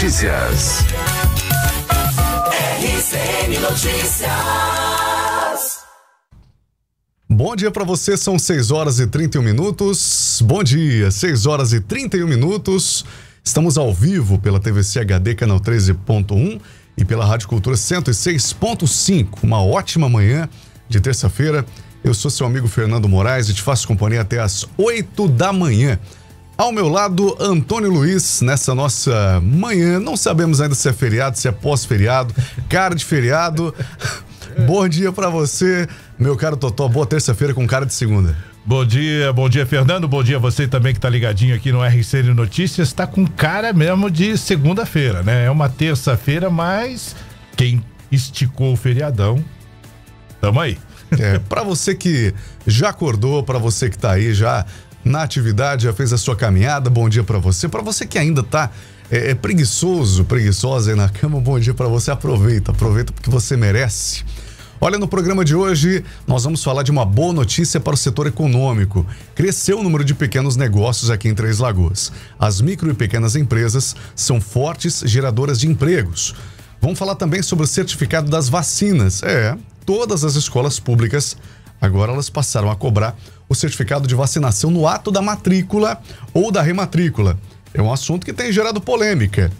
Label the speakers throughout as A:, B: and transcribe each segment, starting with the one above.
A: Notícias.
B: RCN Notícias.
A: Bom dia para você, são 6 horas e 31 minutos. Bom dia, 6 horas e 31 minutos. Estamos ao vivo pela TVC HD Canal 13.1 e pela Rádio Cultura 106.5. Uma ótima manhã de terça-feira. Eu sou seu amigo Fernando Moraes e te faço companhia até às 8 da manhã. Ao meu lado, Antônio Luiz, nessa nossa manhã, não sabemos ainda se é feriado, se é pós-feriado, cara de feriado. Bom dia para você, meu caro Totó. Boa terça-feira com cara de segunda.
C: Bom dia, bom dia, Fernando. Bom dia a você também que tá ligadinho aqui no RCN Notícias. Está com cara mesmo de segunda-feira, né? É uma terça-feira, mas quem esticou o feriadão, tamo aí. É, para você que já acordou, para você que tá aí já
A: na atividade, já fez a sua caminhada. Bom dia para você. Para você que ainda tá é, é preguiçoso, preguiçosa aí na cama, bom dia para você. Aproveita, aproveita porque você merece. Olha, no programa de hoje, nós vamos falar de uma boa notícia para o setor econômico. Cresceu o número de pequenos negócios aqui em Três Lagoas. As micro e pequenas empresas são fortes geradoras de empregos. Vamos falar também sobre o certificado das vacinas. É, todas as escolas públicas Agora elas passaram a cobrar o certificado de vacinação no ato da matrícula ou da rematrícula. É um assunto que tem gerado polêmica.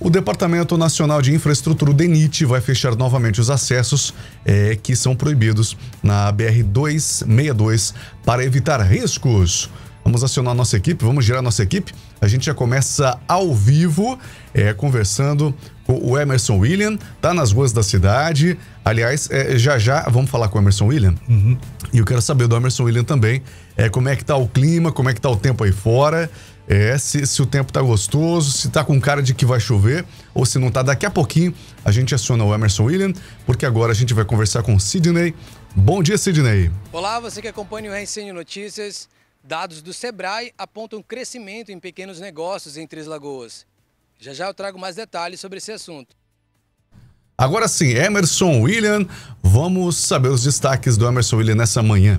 A: O Departamento Nacional de Infraestrutura, o DENIT, vai fechar novamente os acessos é, que são proibidos na BR-262 para evitar riscos. Vamos acionar nossa equipe, vamos girar nossa equipe. A gente já começa ao vivo, é, conversando com o Emerson William, tá nas ruas da cidade. Aliás, é, já já vamos falar com o Emerson William. Uhum. E eu quero saber do Emerson William também é, como é que tá o clima, como é que tá o tempo aí fora. É, se, se, o tempo tá gostoso, se tá com cara de que vai chover, ou se não tá, daqui a pouquinho a gente aciona o Emerson William, porque agora a gente vai conversar com o Sidney. Bom dia, Sidney.
D: Olá, você que acompanha o Ensino Notícias. Dados do Sebrae apontam crescimento em pequenos negócios em Três Lagoas. Já já eu trago mais detalhes sobre esse assunto.
A: Agora sim, Emerson William, vamos saber os destaques do Emerson William nessa manhã.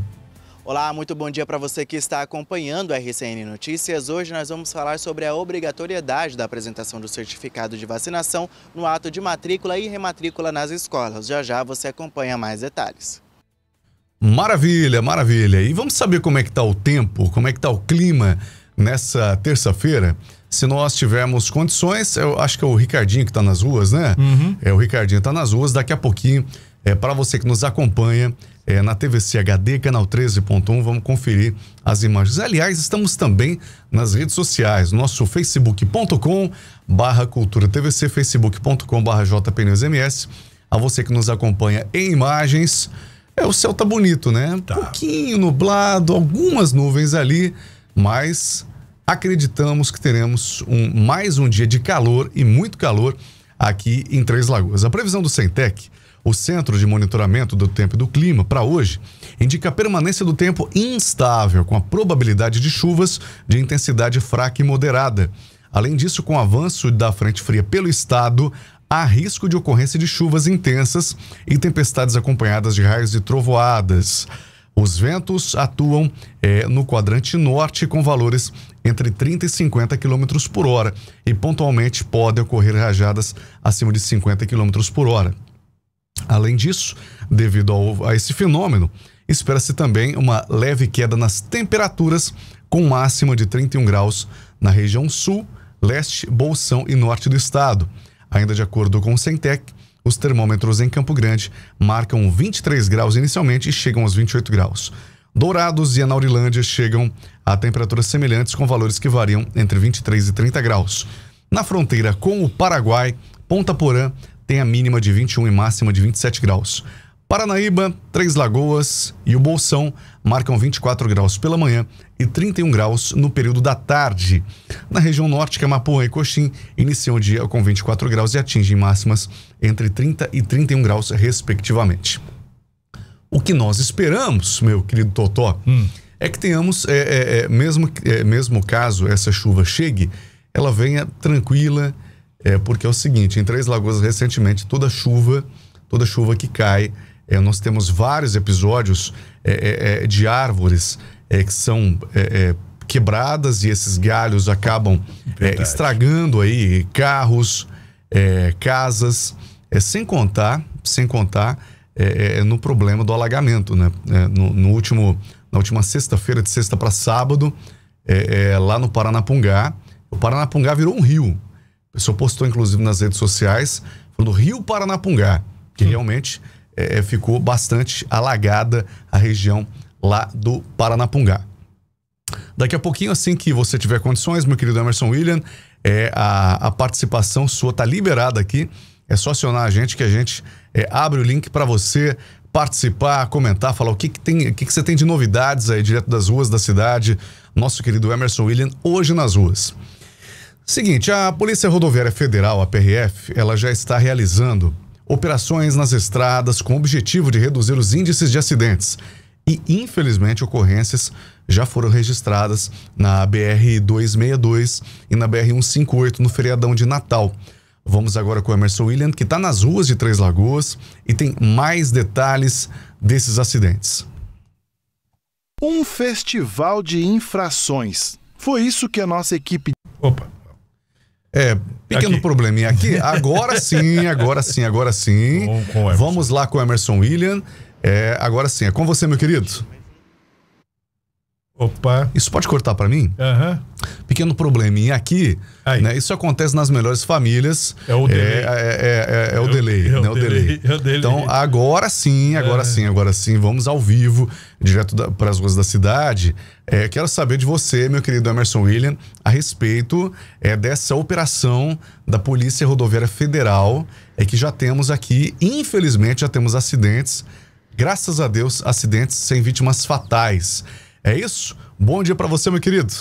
E: Olá, muito bom dia para você que está acompanhando a RCN Notícias. Hoje nós vamos falar sobre a obrigatoriedade da apresentação do certificado de vacinação no ato de matrícula e rematrícula nas escolas. Já já você acompanha mais detalhes.
A: Maravilha, maravilha. E vamos saber como é que tá o tempo, como é que tá o clima nessa terça-feira. Se nós tivermos condições, eu acho que é o Ricardinho que está nas ruas, né? Uhum. É, o Ricardinho está nas ruas. Daqui a pouquinho, é, para você que nos acompanha é, na TVC HD, canal 13.1, vamos conferir as imagens. Aliás, estamos também nas redes sociais, nosso facebook.com barra cultura tvc, facebook.com barra jpnsms. A você que nos acompanha em imagens, é, o céu tá bonito, né? Tá. Um pouquinho nublado, algumas nuvens ali, mas acreditamos que teremos um, mais um dia de calor e muito calor aqui em Três Lagoas. A previsão do Centec, o Centro de Monitoramento do Tempo e do Clima, para hoje, indica a permanência do tempo instável, com a probabilidade de chuvas de intensidade fraca e moderada. Além disso, com o avanço da frente fria pelo estado, há risco de ocorrência de chuvas intensas e tempestades acompanhadas de raios e trovoadas. Os ventos atuam é, no quadrante norte com valores entre 30 e 50 km por hora e pontualmente podem ocorrer rajadas acima de 50 km por hora. Além disso, devido ao, a esse fenômeno, espera-se também uma leve queda nas temperaturas, com máxima de 31 graus na região sul, leste, bolsão e norte do estado. Ainda de acordo com o Centec, os termômetros em Campo Grande marcam 23 graus inicialmente e chegam aos 28 graus. Dourados e Anaurilândia chegam a temperaturas semelhantes com valores que variam entre 23 e 30 graus. Na fronteira com o Paraguai, Ponta Porã tem a mínima de 21 e máxima de 27 graus. Paranaíba, Três Lagoas e o Bolsão marcam 24 graus pela manhã e 31 graus no período da tarde. Na região norte, Camapuã é e Coxim iniciam o dia com 24 graus e atingem máximas entre 30 e 31 graus, respectivamente. O que nós esperamos, meu querido Totó, hum. é que tenhamos, é, é, é mesmo, é, mesmo caso essa chuva chegue, ela venha tranquila, é, porque é o seguinte, em Três Lagoas recentemente, toda chuva, toda chuva que cai, é, nós temos vários episódios é, é, é de árvores é, que são quebradas e esses galhos acabam estragando aí carros, casas, sem contar, sem contar no problema do alagamento, né? No, no, último, na última sexta-feira, de sexta para sábado, lá no Paranapungá, o Paranapungá virou um rio. A pessoa postou, inclusive, nas redes sociais, falando Rio Paranapungá, que hum. realmente é, é, ficou bastante alagada a região lá do Paranapungá. Daqui a pouquinho, assim que você tiver condições, meu querido Emerson William, é, a, a participação sua está liberada aqui. É só acionar a gente que a gente é, abre o link para você participar, comentar, falar o que, que tem, o que, que você tem de novidades aí direto das ruas da cidade. Nosso querido Emerson William, hoje nas ruas. Seguinte, a Polícia Rodoviária Federal, a PRF, ela já está realizando operações nas estradas com o objetivo de reduzir os índices de acidentes. E, infelizmente, ocorrências já foram registradas na BR-262 e na BR-158 no feriadão de Natal. Vamos agora com o Emerson William, que está nas ruas de Três Lagoas e tem mais detalhes
F: desses acidentes. Um festival de infrações. Foi isso que a nossa equipe. Opa! É, pequeno aqui. probleminha aqui. Agora sim, agora sim,
A: agora sim. Com, com Vamos lá com o Emerson William. É, agora sim, é com você, meu querido. Opa. Isso pode cortar para mim? Uhum. Pequeno probleminha aqui. Né, isso acontece nas melhores famílias. É o delay. É, é, é, é, é o, delay, é né, o delay. É delay. Então, agora sim, agora sim, agora sim. Vamos ao vivo, direto para as ruas da cidade. quero saber de você, meu querido Emerson William, a respeito dessa operação da Polícia Rodoviária Federal. É que já temos aqui, infelizmente, já temos acidentes. Graças a Deus, acidentes sem vítimas fatais. É isso? Bom dia para você,
F: meu querido.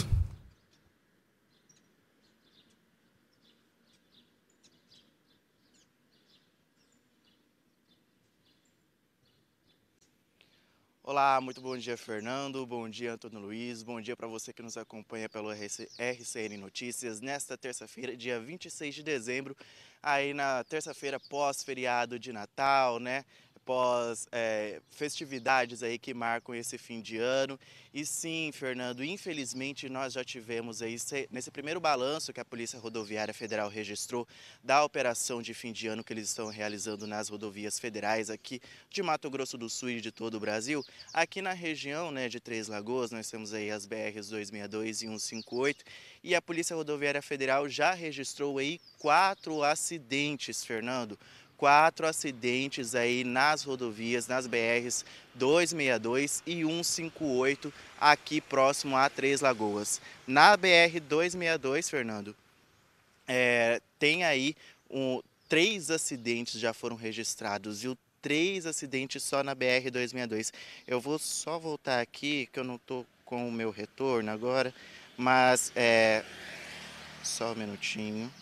E: Olá, muito bom dia, Fernando. Bom dia, Antônio Luiz. Bom dia para você que nos acompanha pelo RCN Notícias nesta terça-feira, dia 26 de dezembro, aí na terça-feira pós-feriado de Natal, né? pós é, festividades aí que marcam esse fim de ano. E sim, Fernando, infelizmente nós já tivemos aí, nesse primeiro balanço que a Polícia Rodoviária Federal registrou da operação de fim de ano que eles estão realizando nas rodovias federais aqui de Mato Grosso do Sul e de todo o Brasil, aqui na região né, de Três Lagoas, nós temos aí as BRs 262 e 158, e a Polícia Rodoviária Federal já registrou aí quatro acidentes, Fernando quatro acidentes aí nas rodovias, nas BRs 262 e 158, aqui próximo a Três Lagoas. Na BR 262, Fernando, é, tem aí um, três acidentes já foram registrados e o três acidentes só na BR 262. Eu vou só voltar aqui que eu não tô com o meu retorno agora, mas é só um minutinho.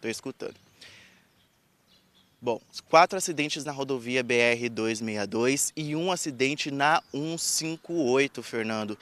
E: Tô escutando. Bom, quatro acidentes na rodovia BR-262 e um acidente na 158, Fernando.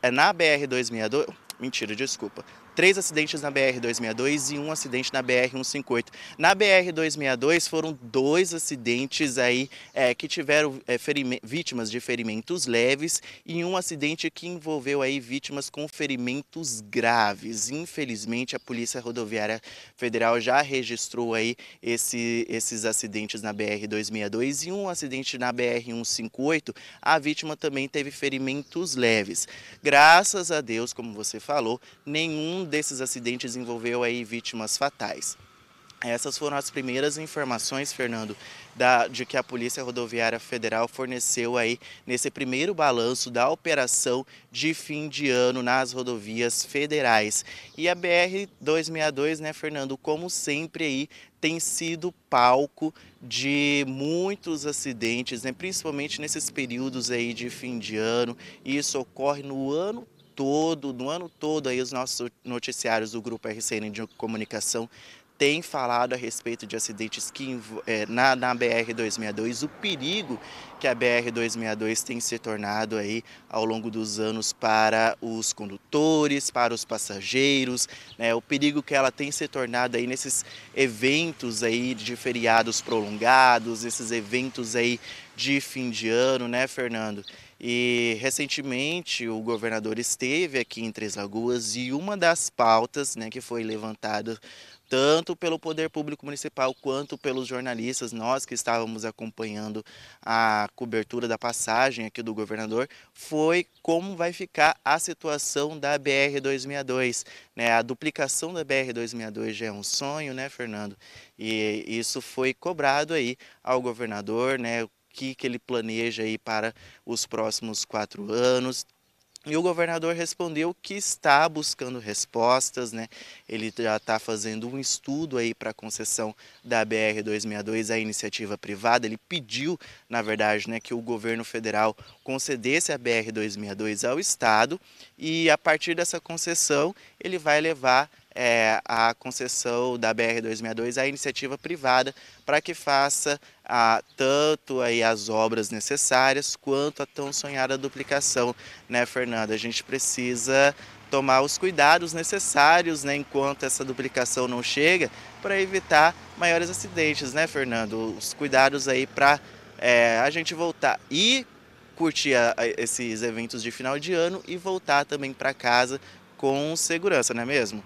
E: É, na BR-262, mentira, desculpa três acidentes na BR-262 e um acidente na BR-158. Na BR-262 foram dois acidentes aí é, que tiveram é, vítimas de ferimentos leves e um acidente que envolveu aí vítimas com ferimentos graves. Infelizmente, a Polícia Rodoviária Federal já registrou aí esse, esses acidentes na BR-262 e um acidente na BR-158. A vítima também teve ferimentos leves. Graças a Deus, como você falou, nenhum desses acidentes envolveu aí vítimas fatais. Essas foram as primeiras informações, Fernando, da, de que a Polícia Rodoviária Federal forneceu aí nesse primeiro balanço da operação de fim de ano nas rodovias federais. E a BR-262, né, Fernando, como sempre aí, tem sido palco de muitos acidentes, né, principalmente nesses períodos aí de fim de ano. Isso ocorre no ano todo, no ano todo, aí os nossos noticiários do Grupo RCN de Comunicação têm falado a respeito de acidentes que, é, na, na BR-262, o perigo que a BR-262 tem se tornado aí ao longo dos anos para os condutores, para os passageiros, né, o perigo que ela tem se tornado aí nesses eventos aí de feriados prolongados, esses eventos aí de fim de ano, né, Fernando? E recentemente o governador esteve aqui em Três Lagoas e uma das pautas né, que foi levantada tanto pelo poder público municipal quanto pelos jornalistas, nós que estávamos acompanhando a cobertura da passagem aqui do governador, foi como vai ficar a situação da BR-262. Né? A duplicação da BR-262 já é um sonho, né, Fernando? E isso foi cobrado aí ao governador, né? que, que ele planeja aí para os próximos quatro anos. E o governador respondeu que está buscando respostas, né? Ele já está fazendo um estudo aí para a concessão da BR 262 à iniciativa privada. Ele pediu, na verdade, né, que o governo federal concedesse a BR 262 ao estado e a partir dessa concessão ele vai levar é, a concessão da BR-262 à iniciativa privada para que faça a, tanto aí as obras necessárias quanto a tão sonhada duplicação, né, Fernanda? A gente precisa tomar os cuidados necessários né, enquanto essa duplicação não chega para evitar maiores acidentes, né, Fernando? Os cuidados aí para é, a gente voltar e curtir a, a, esses eventos de final de ano e voltar também para casa com segurança, não é mesmo?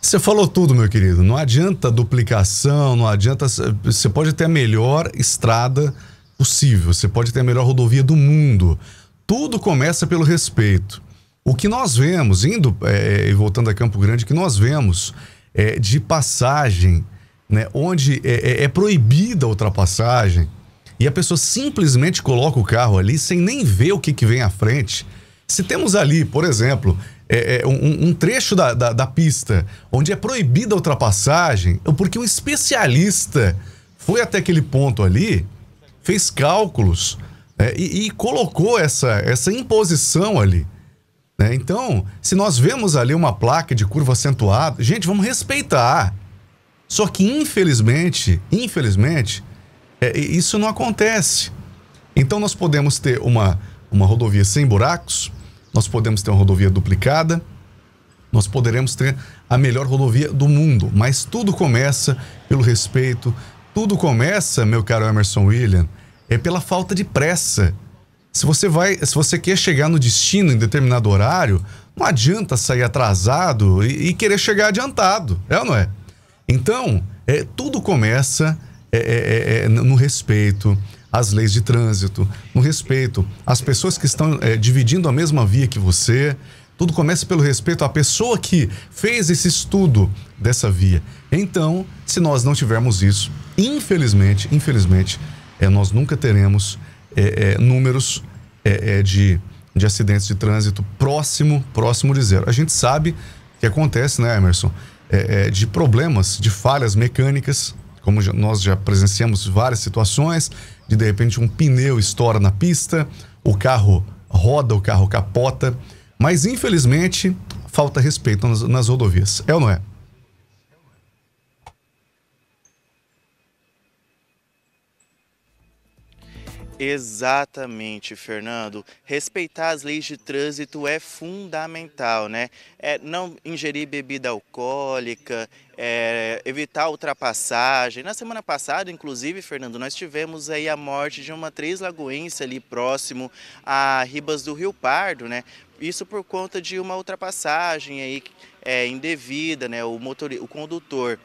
A: Você falou tudo, meu querido. Não adianta duplicação, não adianta. Você pode ter a melhor estrada possível, você pode ter a melhor rodovia do mundo. Tudo começa pelo respeito. O que nós vemos, indo eh, eh, e é, voltando a Campo Grande, o que nós vemos é, de passagem, né, onde é, é proibida a ultrapassagem, e a pessoa simplesmente coloca o carro ali sem nem ver o que, que vem à frente. Se temos ali, por exemplo, é, é um, um, trecho da, da, da pista onde é proibida a ultrapassagem, é porque um especialista foi até aquele ponto ali, fez cálculos né, e, e, colocou essa, essa imposição ali. Né? Então, se nós vemos ali uma placa de curva acentuada, gente, vamos respeitar. Só que, infelizmente, infelizmente, é, isso não acontece. Então, nós podemos ter uma, uma rodovia sem buracos, nós podemos ter uma rodovia duplicada, nós poderemos ter a melhor rodovia do mundo, mas tudo começa pelo respeito, tudo começa, meu caro Emerson William, é pela falta de pressa. Se você vai, se você quer chegar no destino em determinado horário, não adianta sair atrasado e, e querer chegar adiantado, é ou não é? Então, é, tudo começa é, é, é, é no respeito, as leis de trânsito, no respeito às pessoas que estão é, dividindo a mesma via que você. Tudo começa pelo respeito à pessoa que fez esse estudo dessa via. Então, se nós não tivermos isso, infelizmente, infelizmente, é, nós nunca teremos é, é, números de, de acidentes de trânsito próximo, próximo de zero. A gente sabe que acontece, né, Emerson, de problemas, de falhas mecânicas, como já, nós já presenciamos várias situações, de de repente um pneu estoura na pista, o carro roda, o carro capota. Mas infelizmente falta respeito nas, nas rodovias. É ou não é?
E: Exatamente, Fernando. Respeitar as leis de trânsito é fundamental, né? É não ingerir bebida alcoólica, é, evitar ultrapassagem. Na semana passada, inclusive, Fernando, nós tivemos aí a morte de uma três lagoense ali próximo a Ribas do Rio Pardo, né? Isso por conta de uma ultrapassagem aí é, indevida, né? O, motor, o condutor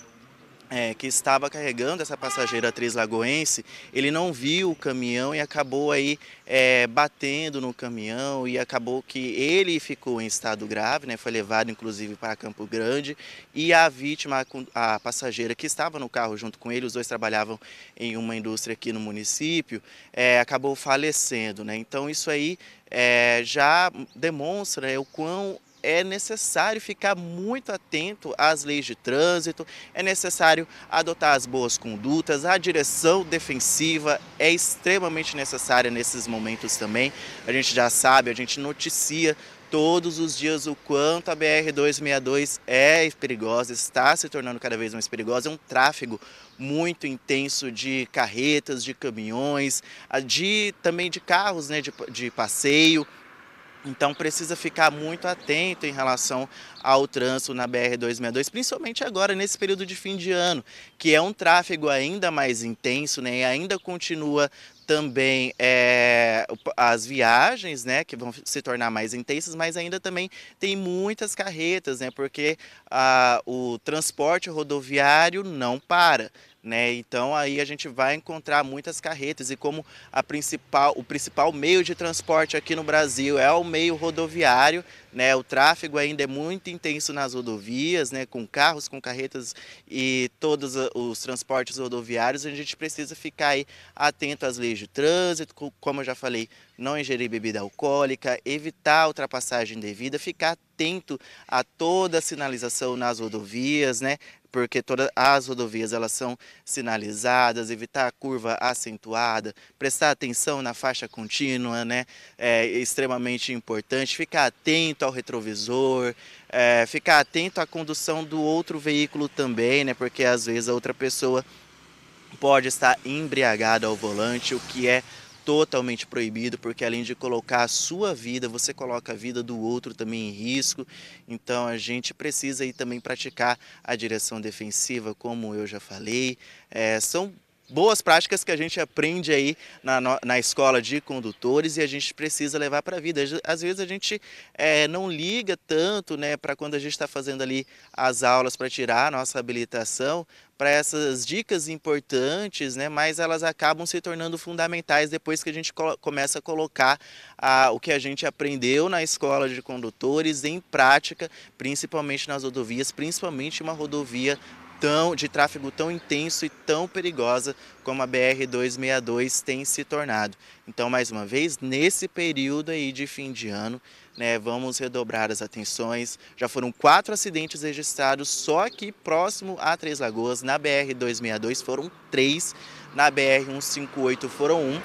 E: é, que estava carregando essa passageira três lagoense, ele não viu o caminhão e acabou aí é, batendo no caminhão e acabou que ele ficou em estado grave, né, foi levado inclusive para Campo Grande e a vítima, a, passageira que estava no carro junto com ele, os dois trabalhavam em uma indústria aqui no município, é, acabou falecendo. Né? Então isso aí é, já demonstra né, o quão é necessário ficar muito atento às leis de trânsito, é necessário adotar as boas condutas, a direção defensiva é extremamente necessária nesses momentos também. A gente já sabe, a gente noticia todos os dias o quanto a BR-262 é perigosa, está se tornando cada vez mais perigosa, é um tráfego muito intenso de carretas, de caminhões, de também de carros né, de, de passeio. Então precisa ficar muito atento em relação ao trânsito na BR-262, principalmente agora nesse período de fim de ano, que é um tráfego ainda mais intenso, né? E ainda continua também é, as viagens, né, que vão se tornar mais intensas, mas ainda também tem muitas carretas, né, porque ah, o transporte rodoviário não para. Né? Então aí a gente vai encontrar muitas carretas e como a principal, o principal meio de transporte aqui no Brasil é o meio rodoviário, né? O tráfego ainda é muito intenso nas rodovias, né? Com carros, com carretas e todos os transportes rodoviários, a gente precisa ficar aí atento às leis de trânsito, como eu já falei, não ingerir bebida alcoólica, evitar ultrapassagem devida ficar atento a toda a sinalização nas rodovias, né? porque todas as rodovias elas são sinalizadas, evitar a curva acentuada, prestar atenção na faixa contínua, né? É extremamente importante, ficar atento ao retrovisor, é, ficar atento à condução do outro veículo também, né? Porque às vezes a outra pessoa pode estar embriagada ao volante, o que é totalmente proibido, porque além de colocar a sua vida, você coloca a vida do outro também em risco. Então a gente precisa aí também praticar a direção defensiva, como eu já falei. É, são boas práticas que a gente aprende aí na, na escola de condutores e a gente precisa levar para a vida. Às vezes a gente é, não liga tanto né, para quando a gente está fazendo ali as aulas para tirar a nossa habilitação, para essas dicas importantes, né, mas elas acabam se tornando fundamentais depois que a gente começa a colocar a, o que a gente aprendeu na escola de condutores em prática, principalmente nas rodovias, principalmente uma rodovia tão, de tráfego tão intenso e tão perigosa como a BR-262 tem se tornado. Então, mais uma vez, nesse período aí de fim de ano, né, vamos redobrar as atenções. Já foram quatro acidentes registrados só aqui próximo a Três Lagoas. Na BR-262 foram três, na BR-158 foram um.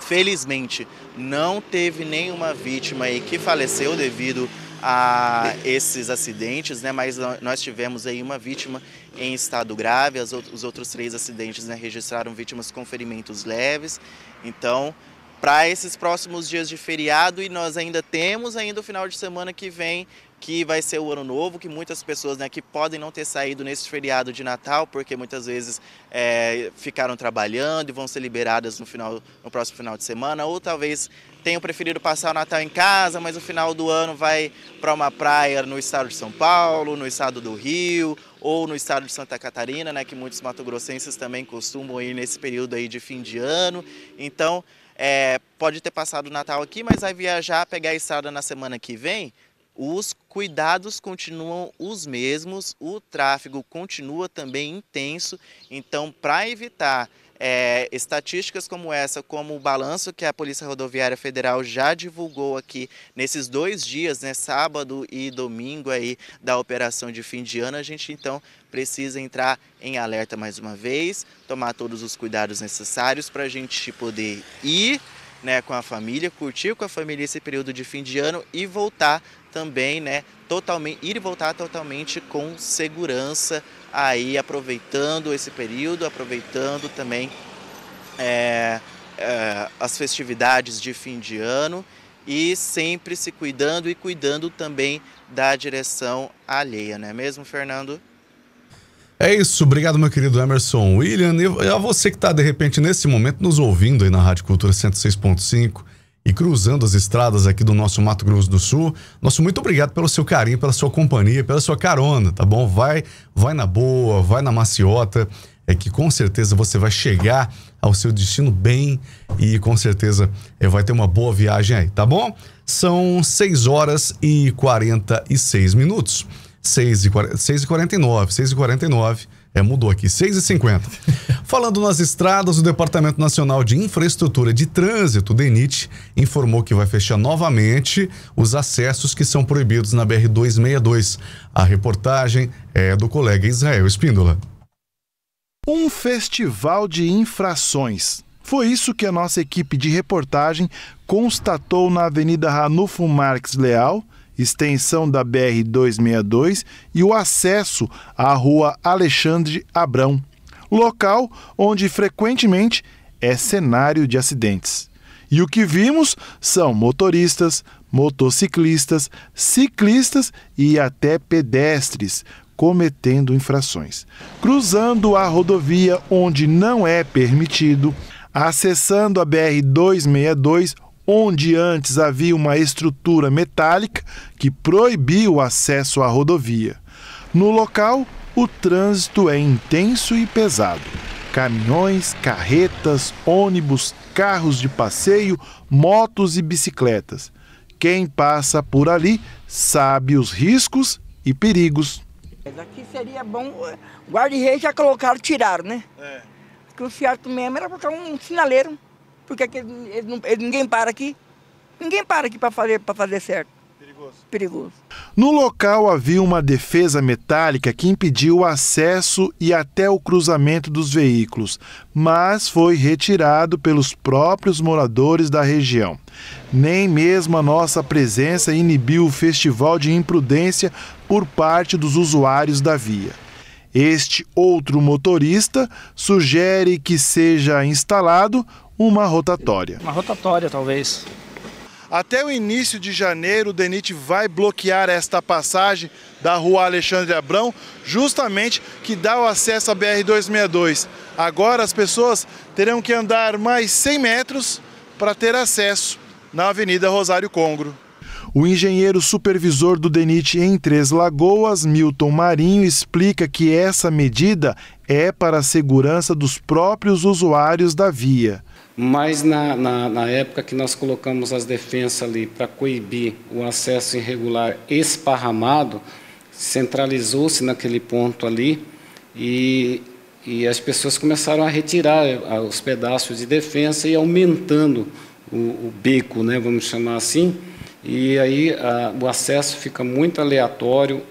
E: Felizmente, não teve nenhuma vítima aí que faleceu devido a esses acidentes, né? Mas nós tivemos aí uma vítima em estado grave, os outros três acidentes né, registraram vítimas com ferimentos leves. Então, para esses próximos dias de feriado e nós ainda temos ainda o final de semana que vem que vai ser o ano novo, que muitas pessoas né, que podem não ter saído nesse feriado de Natal, porque muitas vezes é, ficaram trabalhando e vão ser liberadas no, final, no próximo final de semana, ou talvez tenham preferido passar o Natal em casa, mas o final do ano vai para uma praia no estado de São Paulo, no estado do Rio, ou no estado de Santa Catarina, né, que muitos mato-grossenses também costumam ir nesse período aí de fim de ano. Então, é, pode ter passado o Natal aqui, mas vai viajar, pegar a estrada na semana que vem, os cuidados continuam os mesmos, o tráfego continua também intenso, então, para evitar é, estatísticas como essa, como o balanço que a Polícia Rodoviária Federal já divulgou aqui nesses dois dias, né, sábado e domingo aí da operação de fim de ano, a gente então precisa entrar em alerta mais uma vez, tomar todos os cuidados necessários para a gente poder ir né, com a família, curtir com a família esse período de fim de ano e voltar também, né, totalmente ir e voltar totalmente com segurança aí aproveitando esse período, aproveitando também é, é, as festividades de fim de ano e sempre se cuidando e cuidando também da direção alheia, não é mesmo, Fernando?
A: É isso, obrigado meu querido Emerson William e a você que está de repente nesse momento nos ouvindo aí na Rádio Cultura 106.5 e cruzando as estradas aqui do nosso Mato Grosso do Sul. Nosso muito obrigado pelo seu carinho, pela sua companhia, pela sua carona, tá bom? Vai, vai na boa, vai na maciota, é que com certeza você vai chegar ao seu destino bem e com certeza é, vai ter uma boa viagem aí, tá bom? São 6 horas e 46 minutos. 6 e, 6 e 49, 6 e 49. É, mudou aqui, 6,50. Falando nas estradas, o Departamento Nacional de Infraestrutura de Trânsito, DENIT, informou que vai fechar novamente os acessos que são proibidos na BR-262. A reportagem é do colega Israel Espíndola.
F: Um festival de infrações. Foi isso que a nossa equipe de reportagem constatou na Avenida Ranulfo Marques Leal, extensão da BR 262 e o acesso à Rua Alexandre Abrão, local onde frequentemente é cenário de acidentes. E o que vimos são motoristas, motociclistas, ciclistas e até pedestres cometendo infrações, cruzando a rodovia onde não é permitido, acessando a BR 262 onde antes havia uma estrutura metálica que proibia o acesso à rodovia. No local, o trânsito é intenso e pesado. Caminhões, carretas, ônibus, carros de passeio, motos e bicicletas. Quem passa por ali sabe os riscos e perigos.
G: Aqui seria bom. Eh, guarda rei já colocaram, tiraram, né? É. Aqui o certo mesmo era colocar um sinaleiro porque é ele, ele ninguém para aqui? Ninguém para aqui para fazer, fazer certo. Perigoso. Perigoso.
F: No local havia uma defesa metálica que impediu o acesso e até o cruzamento dos veículos, mas foi retirado pelos próprios moradores da região. Nem mesmo a nossa presença inibiu o festival de imprudência por parte dos usuários da via. Este outro motorista sugere que seja instalado uma rotatória. Uma rotatória, talvez. Até o início de janeiro, o DENIT vai bloquear esta passagem da rua Alexandre Abrão, justamente que dá o acesso à BR-262. Agora as pessoas terão que andar mais 100 metros para ter acesso na Avenida Rosário Congro. O engenheiro supervisor do DENIT em Três Lagoas, Milton Marinho, explica que essa medida é para a segurança dos próprios usuários da via.
H: Mas na, na, na época que nós colocamos as defensas ali para coibir o acesso irregular esparramado, centralizou-se naquele ponto ali e, e as pessoas começaram a retirar os pedaços de defensa e aumentando o, o beco, né, vamos chamar assim, e aí a, o acesso fica muito aleatório,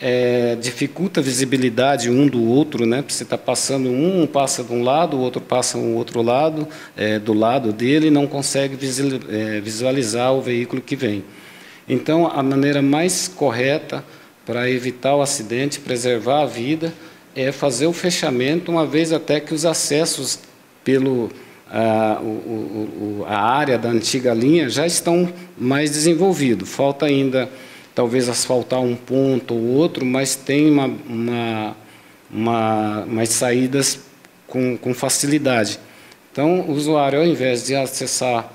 H: é, dificulta a visibilidade um do outro, né? Você está passando um, passa de um lado, o outro passa um outro lado, é, do lado dele, e não consegue é, visualizar o veículo que vem. Então, a maneira mais correta para evitar o acidente, preservar a vida, é fazer o fechamento, uma vez até que os acessos pelo a, o, o, a área da antiga linha já estão mais desenvolvidos. Falta ainda talvez asfaltar um ponto ou outro, mas tem uma, uma, uma, umas saídas com, com facilidade. Então, o usuário, ao invés de acessar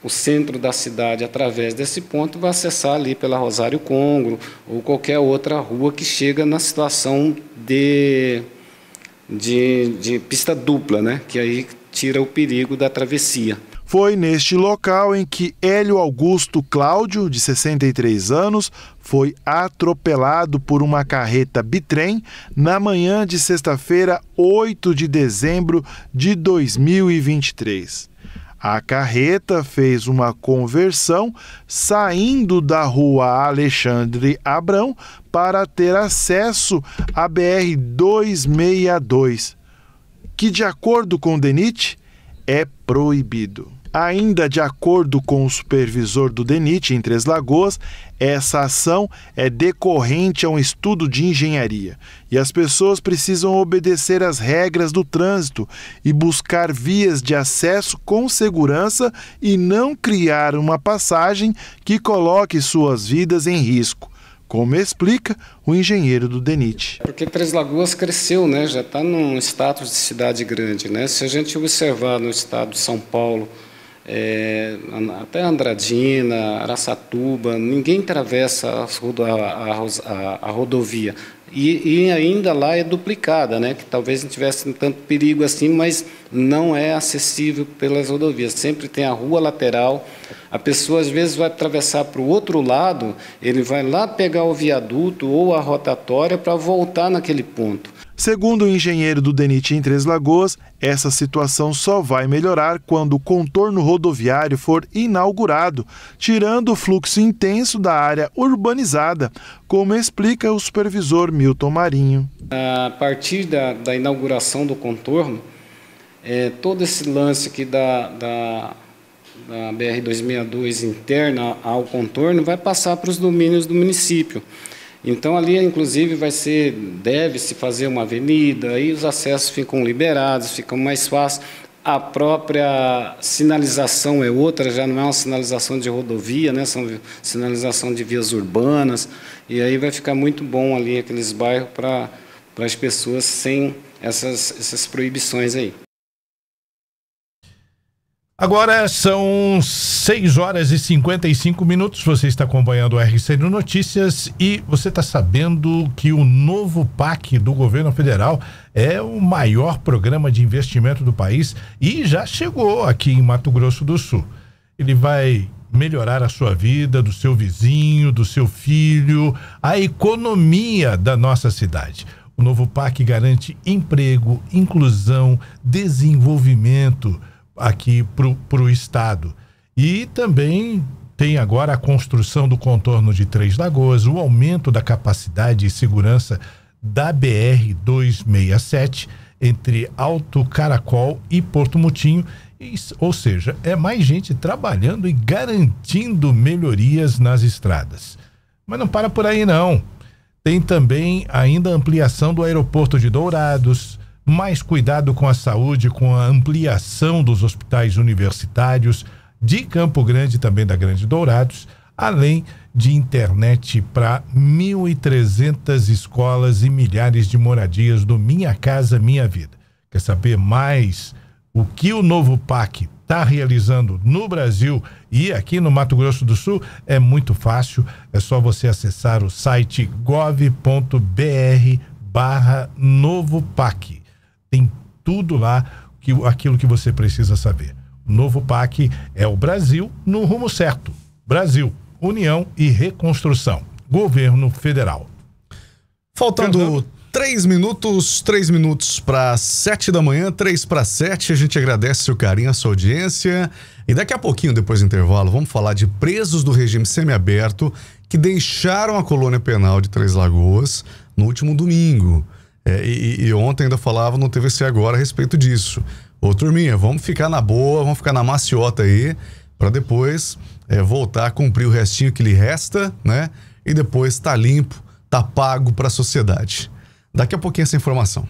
H: o centro da cidade através desse ponto, vai acessar ali pela Rosário Congro ou qualquer outra rua que chega na situação de, de, de pista dupla, né? que aí tira o perigo da travessia.
F: Foi neste local em que Hélio Augusto Cláudio, de 63 anos, foi atropelado por uma carreta bitrem na manhã de sexta-feira, 8 de dezembro de 2023. A carreta fez uma conversão saindo da rua Alexandre Abrão para ter acesso à BR 262, que, de acordo com o DENIT, é proibido. Ainda de acordo com o supervisor do DENIT em Três Lagoas, essa ação é decorrente a um estudo de engenharia e as pessoas precisam obedecer às regras do trânsito e buscar vias de acesso com segurança e não criar uma passagem que coloque suas vidas em risco. Como explica o engenheiro do DENIT.
H: Porque Três Lagoas cresceu, né? já está num status de cidade grande. Né? Se a gente observar no estado de São Paulo, é, até Andradina, Araçatuba, ninguém atravessa a, a, a, a rodovia. E, e, ainda lá é duplicada, né? que talvez não tivesse tanto perigo assim, mas não é acessível pelas rodovias. Sempre tem a rua lateral. A pessoa às vezes vai atravessar para o outro lado, ele vai lá pegar o viaduto ou a rotatória para voltar naquele ponto.
F: Segundo o engenheiro do DENIT em Três Lagoas, essa situação só vai melhorar quando o contorno rodoviário for inaugurado, tirando o fluxo intenso da área urbanizada, como explica o supervisor Milton Marinho.
H: A partir da, da inauguração do contorno, é, todo esse lance aqui da, da, da BR-262 interna ao contorno vai passar para os domínios do município. Então ali, inclusive, vai ser, deve-se fazer uma avenida, aí os acessos ficam liberados, ficam mais fáceis. A própria sinalização é outra, já não é uma sinalização de rodovia, né? são sinalização de vias urbanas, e aí vai ficar muito bom ali aqueles bairros para as pessoas sem essas, essas proibições aí.
C: Agora são 6 horas e 55 minutos. Você está acompanhando o RCN Notícias e você está sabendo que o novo PAC do governo federal é o maior programa de investimento do país e já chegou aqui em Mato Grosso do Sul. Ele vai melhorar a sua vida, do seu vizinho, do seu filho, a economia da nossa cidade. O novo PAC garante emprego, inclusão, desenvolvimento aqui para o estado. E também tem agora a construção do contorno de Três Lagoas, o aumento da capacidade e segurança da BR 267 entre Alto Caracol e Porto Mutinho, ou seja, é mais gente trabalhando e garantindo melhorias nas estradas. Mas não para por aí não. Tem também ainda a ampliação do aeroporto de Dourados, mais cuidado com a saúde, com a ampliação dos hospitais universitários de Campo Grande, também da Grande Dourados, além de internet para 1.300 escolas e milhares de moradias do Minha Casa Minha Vida. Quer saber mais o que o novo PAC está realizando no Brasil e aqui no Mato Grosso do Sul? É muito fácil, é só você acessar o site gov.br barra novo PAC. Tem tudo lá, que, aquilo que você precisa saber. O novo PAC é o Brasil no rumo certo. Brasil, União e Reconstrução. Governo Federal. Faltando três minutos,
A: três minutos para sete da manhã, três para sete. A gente agradece seu carinho, a sua audiência. E daqui a pouquinho, depois do intervalo, vamos falar de presos do regime semiaberto que deixaram a colônia penal de Três Lagoas no último domingo. É, e, e, ontem ainda falava no TVC agora a respeito disso. Ô, turminha, vamos ficar na boa, vamos ficar na maciota aí, para depois é, voltar a cumprir o restinho que lhe resta, né? E depois tá limpo, tá pago para a sociedade. Daqui a pouquinho essa informação.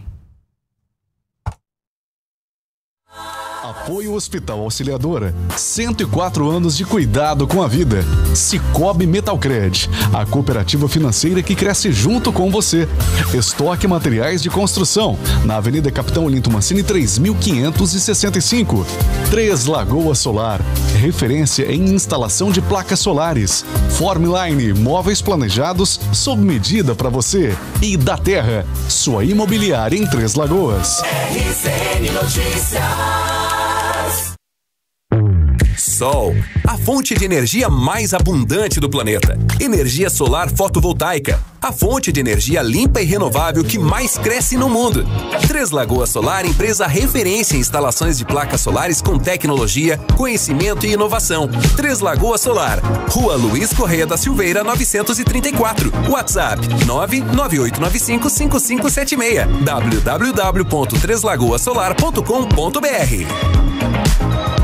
A: Apoio Hospital Auxiliadora. 104 anos de cuidado com a vida. Cicobi Metalcred, a cooperativa financeira que cresce junto com você. Estoque Materiais de Construção, na Avenida Capitão Olinto Mancini 3565. Três Lagoas Solar, referência em instalação de placas solares. Formline, móveis planejados sob medida para você. E da Terra, sua imobiliária em
I: Três Lagoas.
B: RCN Notícias.
I: Sol, a fonte de energia mais abundante do planeta. Energia solar fotovoltaica, a fonte de energia limpa e renovável que mais cresce no mundo. Três Lagoas Solar, empresa referência em instalações de placas solares com tecnologia, conhecimento e inovação. Três Lagoas Solar, Rua Luiz Correia da Silveira, 934. WhatsApp 998955576. www.treslagoasolar.com.br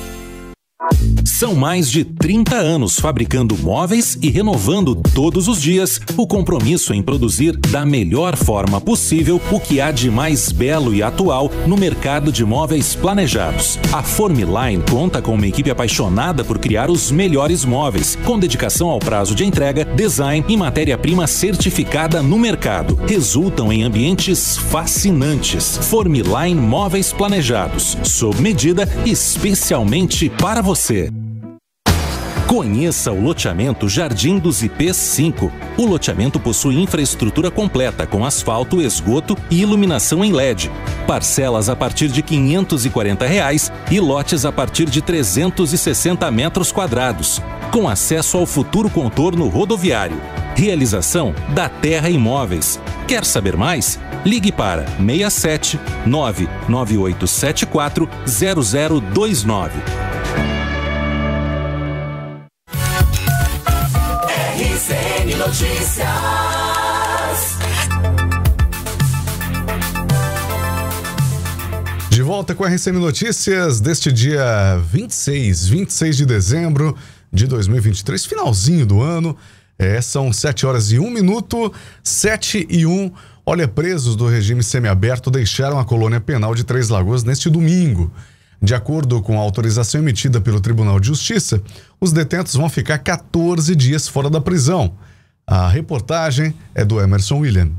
J: são mais de 30 anos fabricando móveis e renovando todos os dias o compromisso em produzir da melhor forma possível o que há de mais belo e atual no mercado de móveis planejados. A Formiline conta com uma equipe apaixonada por criar os melhores móveis, com dedicação ao prazo de entrega, design e matéria-prima certificada no mercado. Resultam em ambientes fascinantes. Formiline Móveis Planejados, sob medida especialmente para você. Conheça o loteamento Jardim dos IPs 5. O loteamento possui infraestrutura completa com asfalto, esgoto e iluminação em LED. Parcelas a partir de R$ 540 reais e lotes a partir de 360 metros quadrados, com acesso ao futuro contorno rodoviário. Realização da Terra Imóveis. Quer saber mais? Ligue para 67 99874 0029.
B: Notícias.
A: De volta com a RCM Notícias deste dia 26, 26 de dezembro de 2023, finalzinho do ano. É, são 7 horas e 1 minuto, 7 e 1. Olha, presos do regime semiaberto deixaram a colônia penal de Três Lagoas neste domingo. De acordo com a autorização emitida pelo Tribunal de Justiça, os detentos vão ficar 14 dias fora da prisão. A reportagem é do Emerson William.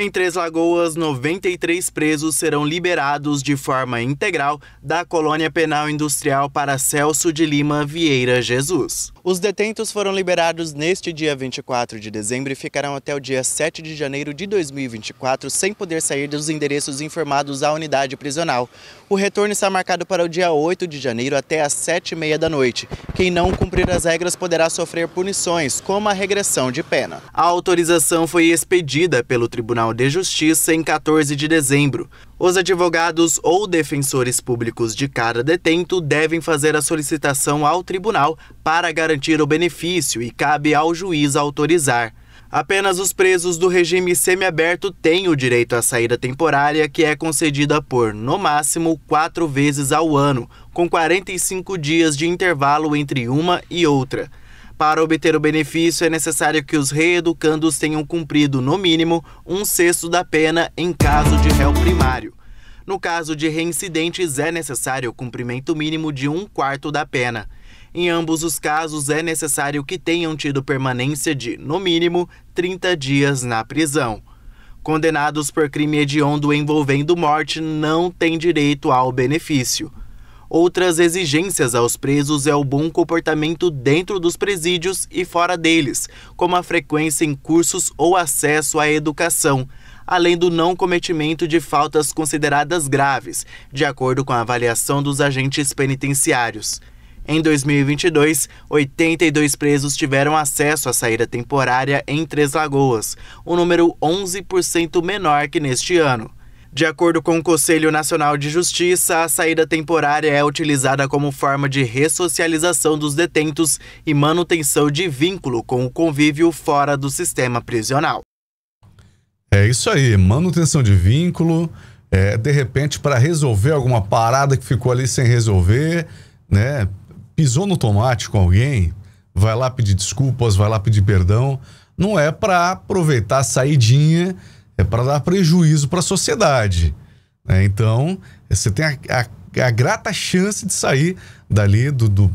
E: Em Três Lagoas, 93 presos serão liberados de forma integral da colônia penal industrial para Celso de Lima Vieira Jesus. Os detentos foram liberados neste dia 24 de dezembro e ficarão até o dia 7 de janeiro de 2024 sem poder sair dos endereços informados à unidade prisional. O retorno está marcado para o dia 8 de janeiro até às 7h30 da noite. Quem não cumprir as regras poderá sofrer punições, como a regressão de pena. A autorização foi expedida pelo Tribunal Tribunal de Justiça em 14 de dezembro. Os advogados ou defensores públicos de cada detento devem fazer a solicitação ao tribunal para garantir o benefício e cabe ao juiz autorizar. Apenas os presos do regime semiaberto têm o direito à saída temporária, que é concedida por, no máximo, quatro vezes ao ano, com 45 dias de intervalo entre uma e outra. Para obter o benefício, é necessário que os reeducandos tenham cumprido, no mínimo, um sexto da pena em caso de réu primário. No caso de reincidentes, é necessário o cumprimento mínimo de um quarto da pena. Em ambos os casos, é necessário que tenham tido permanência de, no mínimo, 30 dias na prisão. Condenados por crime hediondo envolvendo morte não têm direito ao benefício. Outras exigências aos presos é o bom comportamento dentro dos presídios e fora deles, como a frequência em cursos ou acesso à educação, além do não cometimento de faltas consideradas graves, de acordo com a avaliação dos agentes penitenciários. Em 2022, 82 presos tiveram acesso à saída temporária em Três Lagoas, um número 11% menor que neste ano. De acordo com o Conselho Nacional de Justiça, a saída temporária é utilizada como forma de ressocialização dos detentos e manutenção de vínculo com o convívio fora do sistema prisional.
A: É isso aí, manutenção de vínculo, é, de repente para resolver alguma parada que ficou ali sem resolver, né? Pisou no tomate com alguém, vai lá pedir desculpas, vai lá pedir perdão. Não é para aproveitar a saidinha é para dar prejuízo para a sociedade. Né? Então, você tem a, a, a, grata chance de sair dali do, do,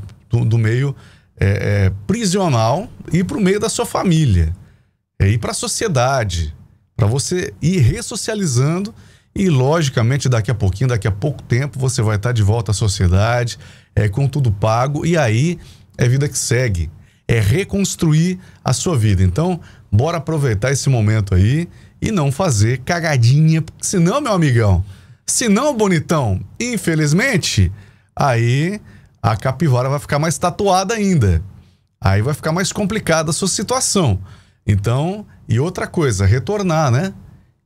A: do meio é, é, prisional e para o meio da sua família, é, e para a sociedade, para você ir ressocializando. E, logicamente, daqui a pouquinho, daqui a pouco tempo, você vai estar tá de volta à sociedade, é, com tudo pago, e aí é vida que segue. É reconstruir a sua vida. Então, bora aproveitar esse momento aí e não fazer cagadinha, senão, meu amigão, se não, bonitão, infelizmente, aí a capivara vai ficar mais tatuada ainda. Aí vai ficar mais complicada a sua situação. Então, e outra coisa, retornar, né?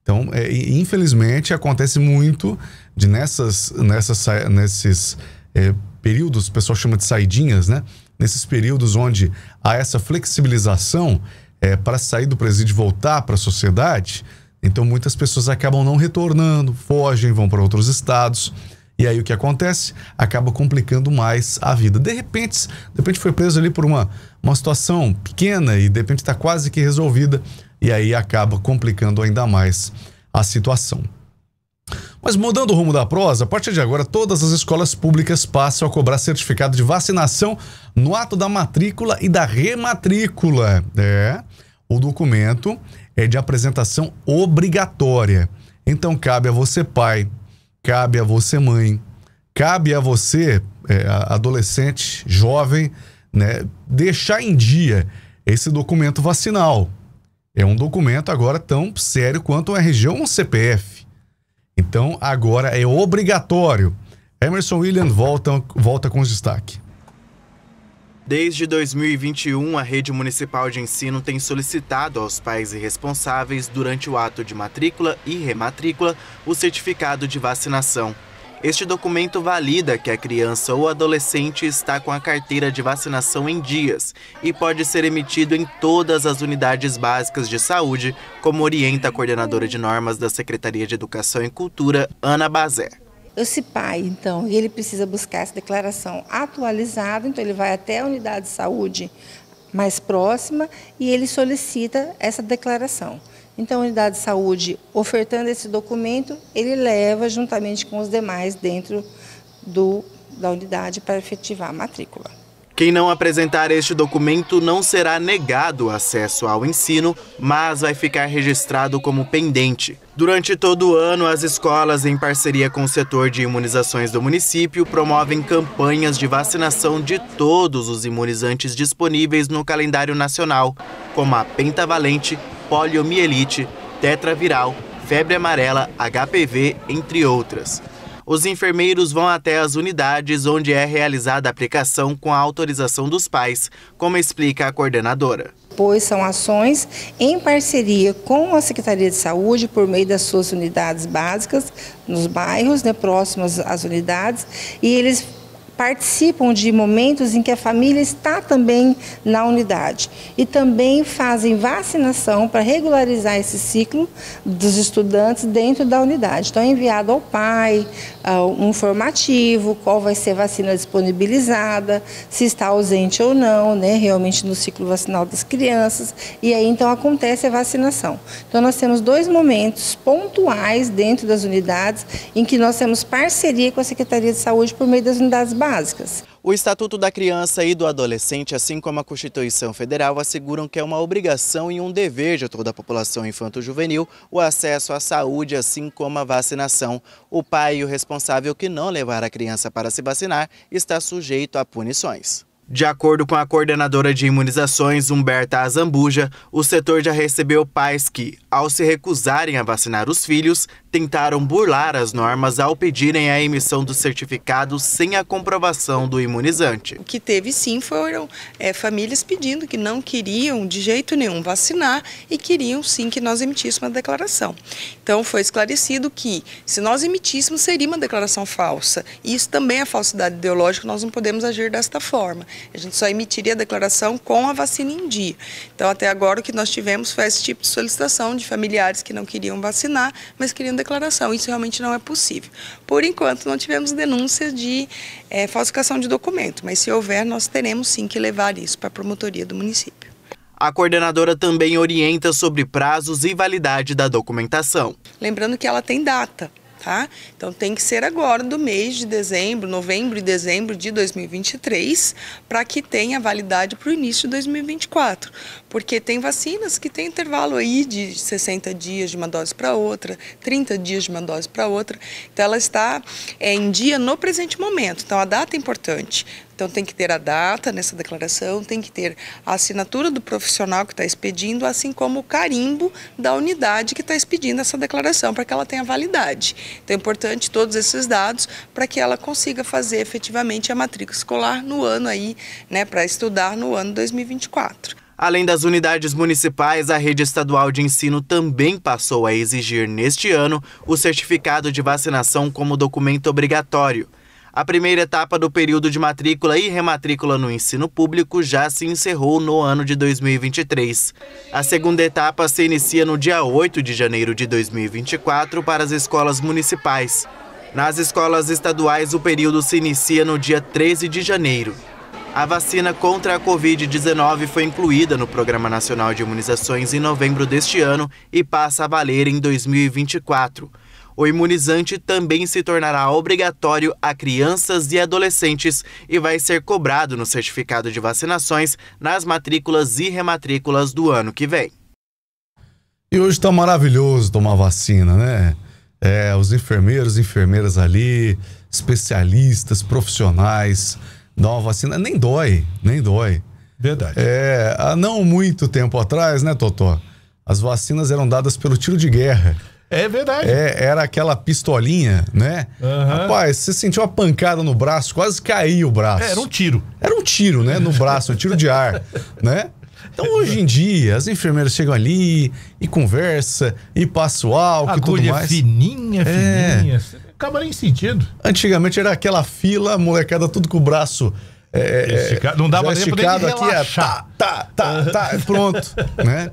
A: Então, é, infelizmente, acontece muito de nessas, nessas nesses é, períodos, o pessoal chama de saidinhas, né? Nesses períodos onde há essa flexibilização, é, para sair do presídio e voltar para a sociedade, então muitas pessoas acabam não retornando, fogem, vão para outros estados. E aí o que acontece? Acaba complicando mais a vida. De repente, de repente foi preso ali por uma, uma situação pequena e de repente está quase que resolvida. E aí acaba complicando ainda mais a situação. Mas mudando o rumo da prosa, a partir de agora todas as escolas públicas passam a cobrar certificado de vacinação no ato da matrícula e da rematrícula. É, o documento é de apresentação obrigatória. Então cabe a você pai, cabe a você mãe, cabe a você é, adolescente, jovem, né, deixar em dia esse documento vacinal. É um documento agora tão sério quanto o RG ou um CPF. Então agora é obrigatório. Emerson William volta, volta com os destaques.
E: Desde 2021, a rede municipal de ensino tem solicitado aos pais e responsáveis, durante o ato de matrícula e rematrícula, o certificado de vacinação. Este documento valida que a criança ou adolescente está com a carteira de vacinação em dias e pode ser emitido em todas as unidades básicas de saúde, como orienta a coordenadora de normas da Secretaria de Educação e Cultura, Ana Bazé.
G: Esse pai, então, ele precisa buscar essa declaração atualizada, então ele vai até a unidade de saúde mais próxima e ele solicita essa declaração. Então, a unidade de saúde, ofertando esse documento, ele leva juntamente com os demais dentro do, da unidade para efetivar a matrícula.
E: Quem não apresentar este documento não será negado acesso ao ensino, mas vai ficar registrado como pendente. Durante todo o ano, as escolas, em parceria com o setor de imunizações do município, promovem campanhas de vacinação de todos os imunizantes disponíveis no calendário nacional, como a pentavalente, poliomielite, tetraviral, febre amarela, HPV, entre outras. Os enfermeiros vão até as unidades onde é realizada a aplicação com a autorização dos pais, como explica a coordenadora
G: pois são ações em parceria com a Secretaria de Saúde, por meio das suas unidades básicas, nos bairros, né, próximos às unidades, e eles participam de momentos em que a família está também na unidade e também fazem vacinação para regularizar esse ciclo dos estudantes dentro da unidade. Então é enviado ao pai, um informativo, qual vai ser a vacina disponibilizada, se está ausente ou não, né, realmente no ciclo vacinal das crianças, e aí então acontece a vacinação. Então nós temos dois momentos pontuais dentro das unidades em que nós temos parceria com a Secretaria de Saúde por meio das unidades básicas.
E: O Estatuto da Criança e do Adolescente, assim como a Constituição Federal, asseguram que é uma obrigação e um dever de toda a população infanto-juvenil o acesso à saúde, assim como a vacinação. O pai e o responsável que não levar a criança para se vacinar está sujeito a punições. De acordo com a coordenadora de imunizações, Humberta Azambuja, o setor já recebeu pais que, ao se recusarem a vacinar os filhos, tentaram burlar as normas ao pedirem a emissão do certificado sem a comprovação do imunizante. O
K: que teve sim foram é, famílias pedindo que não queriam de jeito nenhum vacinar e queriam sim que nós emitíssemos a declaração. Então foi esclarecido que se nós emitíssemos seria uma declaração falsa. Isso também é falsidade ideológica, nós não podemos agir desta forma. A gente só emitiria a declaração com a vacina em dia. Então, até agora, o que nós tivemos foi esse tipo de solicitação de familiares que não queriam vacinar, mas queriam declaração. Isso realmente não é possível. Por enquanto, não tivemos denúncia de é, falsificação de documento, mas se houver, nós teremos sim que levar isso para a promotoria do município.
E: A coordenadora também orienta sobre prazos e validade da documentação.
K: Lembrando que ela tem data tá? Então tem que ser agora do mês de dezembro, novembro e dezembro de 2023, para que tenha validade para o início de 2024. Porque tem vacinas que tem intervalo aí de 60 dias de uma dose para outra, 30 dias de uma dose para outra. Então ela está é, em dia no presente momento. Então a data é importante. Então tem que ter a data nessa declaração, tem que ter a assinatura do profissional que está expedindo, assim como o carimbo da unidade que está expedindo essa declaração, para que ela tenha validade. Então é importante todos esses dados para que ela consiga fazer efetivamente a matrícula escolar no ano aí, né, para estudar no ano 2024. Além
E: das unidades municipais, a rede estadual de ensino também passou a exigir neste ano o certificado de vacinação como documento obrigatório. A primeira etapa do período de matrícula e rematrícula no ensino público já se encerrou no ano de 2023. A segunda etapa se inicia no dia 8 de janeiro de 2024 para as escolas municipais. Nas escolas estaduais, o período se inicia no dia 13 de janeiro. A vacina contra a Covid-19 foi incluída no Programa Nacional de Imunizações em novembro deste ano e passa a valer em 2024 o imunizante também se tornará obrigatório a crianças e adolescentes e vai ser cobrado no certificado de vacinações nas matrículas e rematrículas do ano que vem.
A: E hoje está maravilhoso tomar vacina, né? É, os enfermeiros, enfermeiras ali, especialistas, profissionais, dão uma vacina. Nem dói, nem dói. Verdade. É, há não muito tempo atrás, né, Totó? As vacinas eram dadas pelo tiro de guerra.
C: É verdade. É,
A: era aquela pistolinha, né?
C: Uhum. Rapaz,
A: você sentiu uma pancada no braço, quase caiu o braço. É, era um tiro. Era um tiro, né? No braço, um tiro de ar, né? Então hoje em dia, as enfermeiras chegam ali e conversa e passa o álcool Agulha e é tudo mais. fininha, é. fininha.
C: Acaba nem sentido.
A: Antigamente era aquela fila, molecada tudo com o braço é, é esticado. Não dava tempo nem Aqui, é, tá, tá, tá, tá, pronto, né?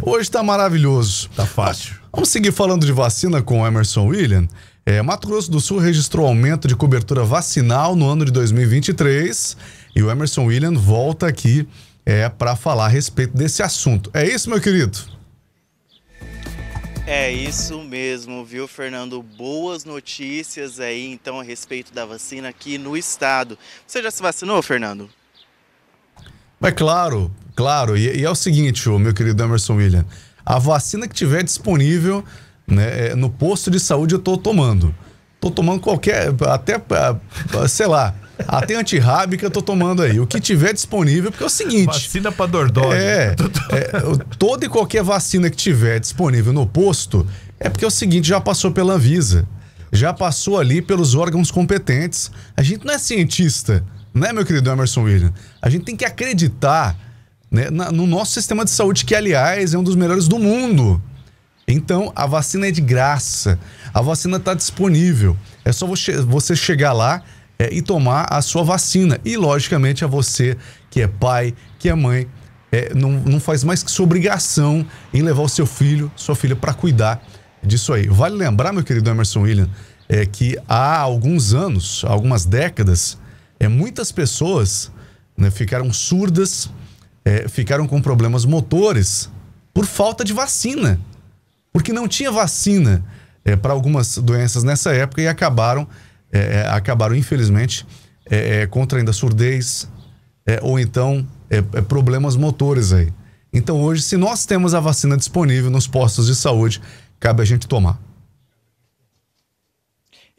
A: Hoje tá maravilhoso. Tá fácil. Vamos seguir falando de vacina com Emerson William. É, Mato Grosso do Sul registrou aumento de cobertura vacinal no ano de 2023 e o Emerson William volta aqui é, para falar a respeito desse assunto. É isso, meu querido?
E: É isso mesmo, viu, Fernando? Boas notícias aí, então, a respeito da vacina aqui no estado. Você já se vacinou, Fernando?
A: É claro, claro. E, e é o seguinte, meu querido Emerson William a vacina que tiver disponível né, é, no posto de saúde eu tô tomando. Tô tomando qualquer, até, ah, ah, sei lá, até antirrábica eu tô tomando aí. O que tiver disponível, porque é o seguinte... Vacina
C: pra dordóia. É,
A: é, toda e qualquer vacina que tiver disponível no posto, é porque é o seguinte, já passou pela Anvisa, já passou ali pelos órgãos competentes. A gente não é cientista, né, meu querido Emerson William? A gente tem que acreditar né, na, no nosso sistema de saúde, que, aliás, é um dos melhores do mundo. Então, a vacina é de graça, a vacina está disponível. É só você chegar lá é, e tomar a sua vacina. E, logicamente, a é você que é pai, que é mãe, é, não, não faz mais que sua obrigação em levar o seu filho, sua filha, para cuidar disso aí. Vale lembrar, meu querido Emerson William, é que há alguns anos, algumas décadas, é, muitas pessoas né, ficaram surdas é, ficaram com problemas motores por falta de vacina. Porque não tinha vacina é, para algumas doenças nessa época e acabaram, é, é acabaram infelizmente, é, é, contraindo a surdez ou então problemas motores aí. Então hoje, se nós temos a vacina disponível nos postos de saúde, cabe a gente tomar.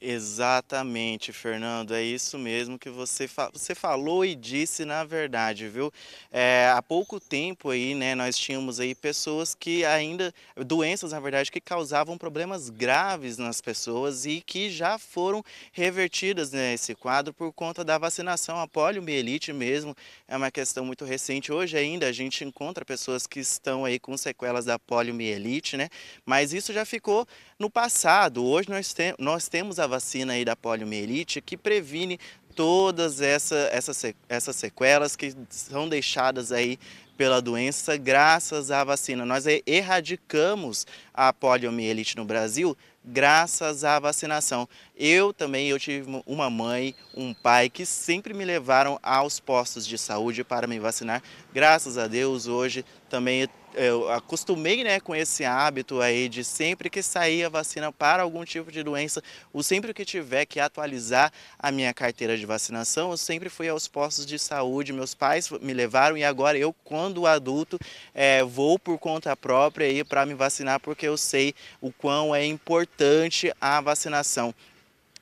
E: Exatamente, Fernando. É isso mesmo que você, fa você falou e disse na verdade, viu? É, há pouco tempo aí, né, nós tínhamos aí pessoas que ainda. doenças, na verdade, que causavam problemas graves nas pessoas e que já foram revertidas nesse né, quadro por conta da vacinação. A poliomielite mesmo é uma questão muito recente. Hoje ainda a gente encontra pessoas que estão aí com sequelas da poliomielite, né? Mas isso já ficou no passado. Hoje nós, tem, nós temos a vacina aí da poliomielite que previne todas essa, essa, essas sequelas que são deixadas aí pela doença graças à vacina. Nós erradicamos a poliomielite no Brasil graças à vacinação. Eu também eu tive uma mãe, um pai que sempre me levaram aos postos de saúde para me vacinar. Graças a Deus hoje também eu acostumei né, com esse hábito aí de sempre que sair a vacina para algum tipo de doença, ou sempre que tiver que atualizar a minha carteira de vacinação, eu sempre fui aos postos de saúde, meus pais me levaram e agora eu, quando adulto, é, vou por conta própria para me vacinar porque eu sei o quão é importante a vacinação.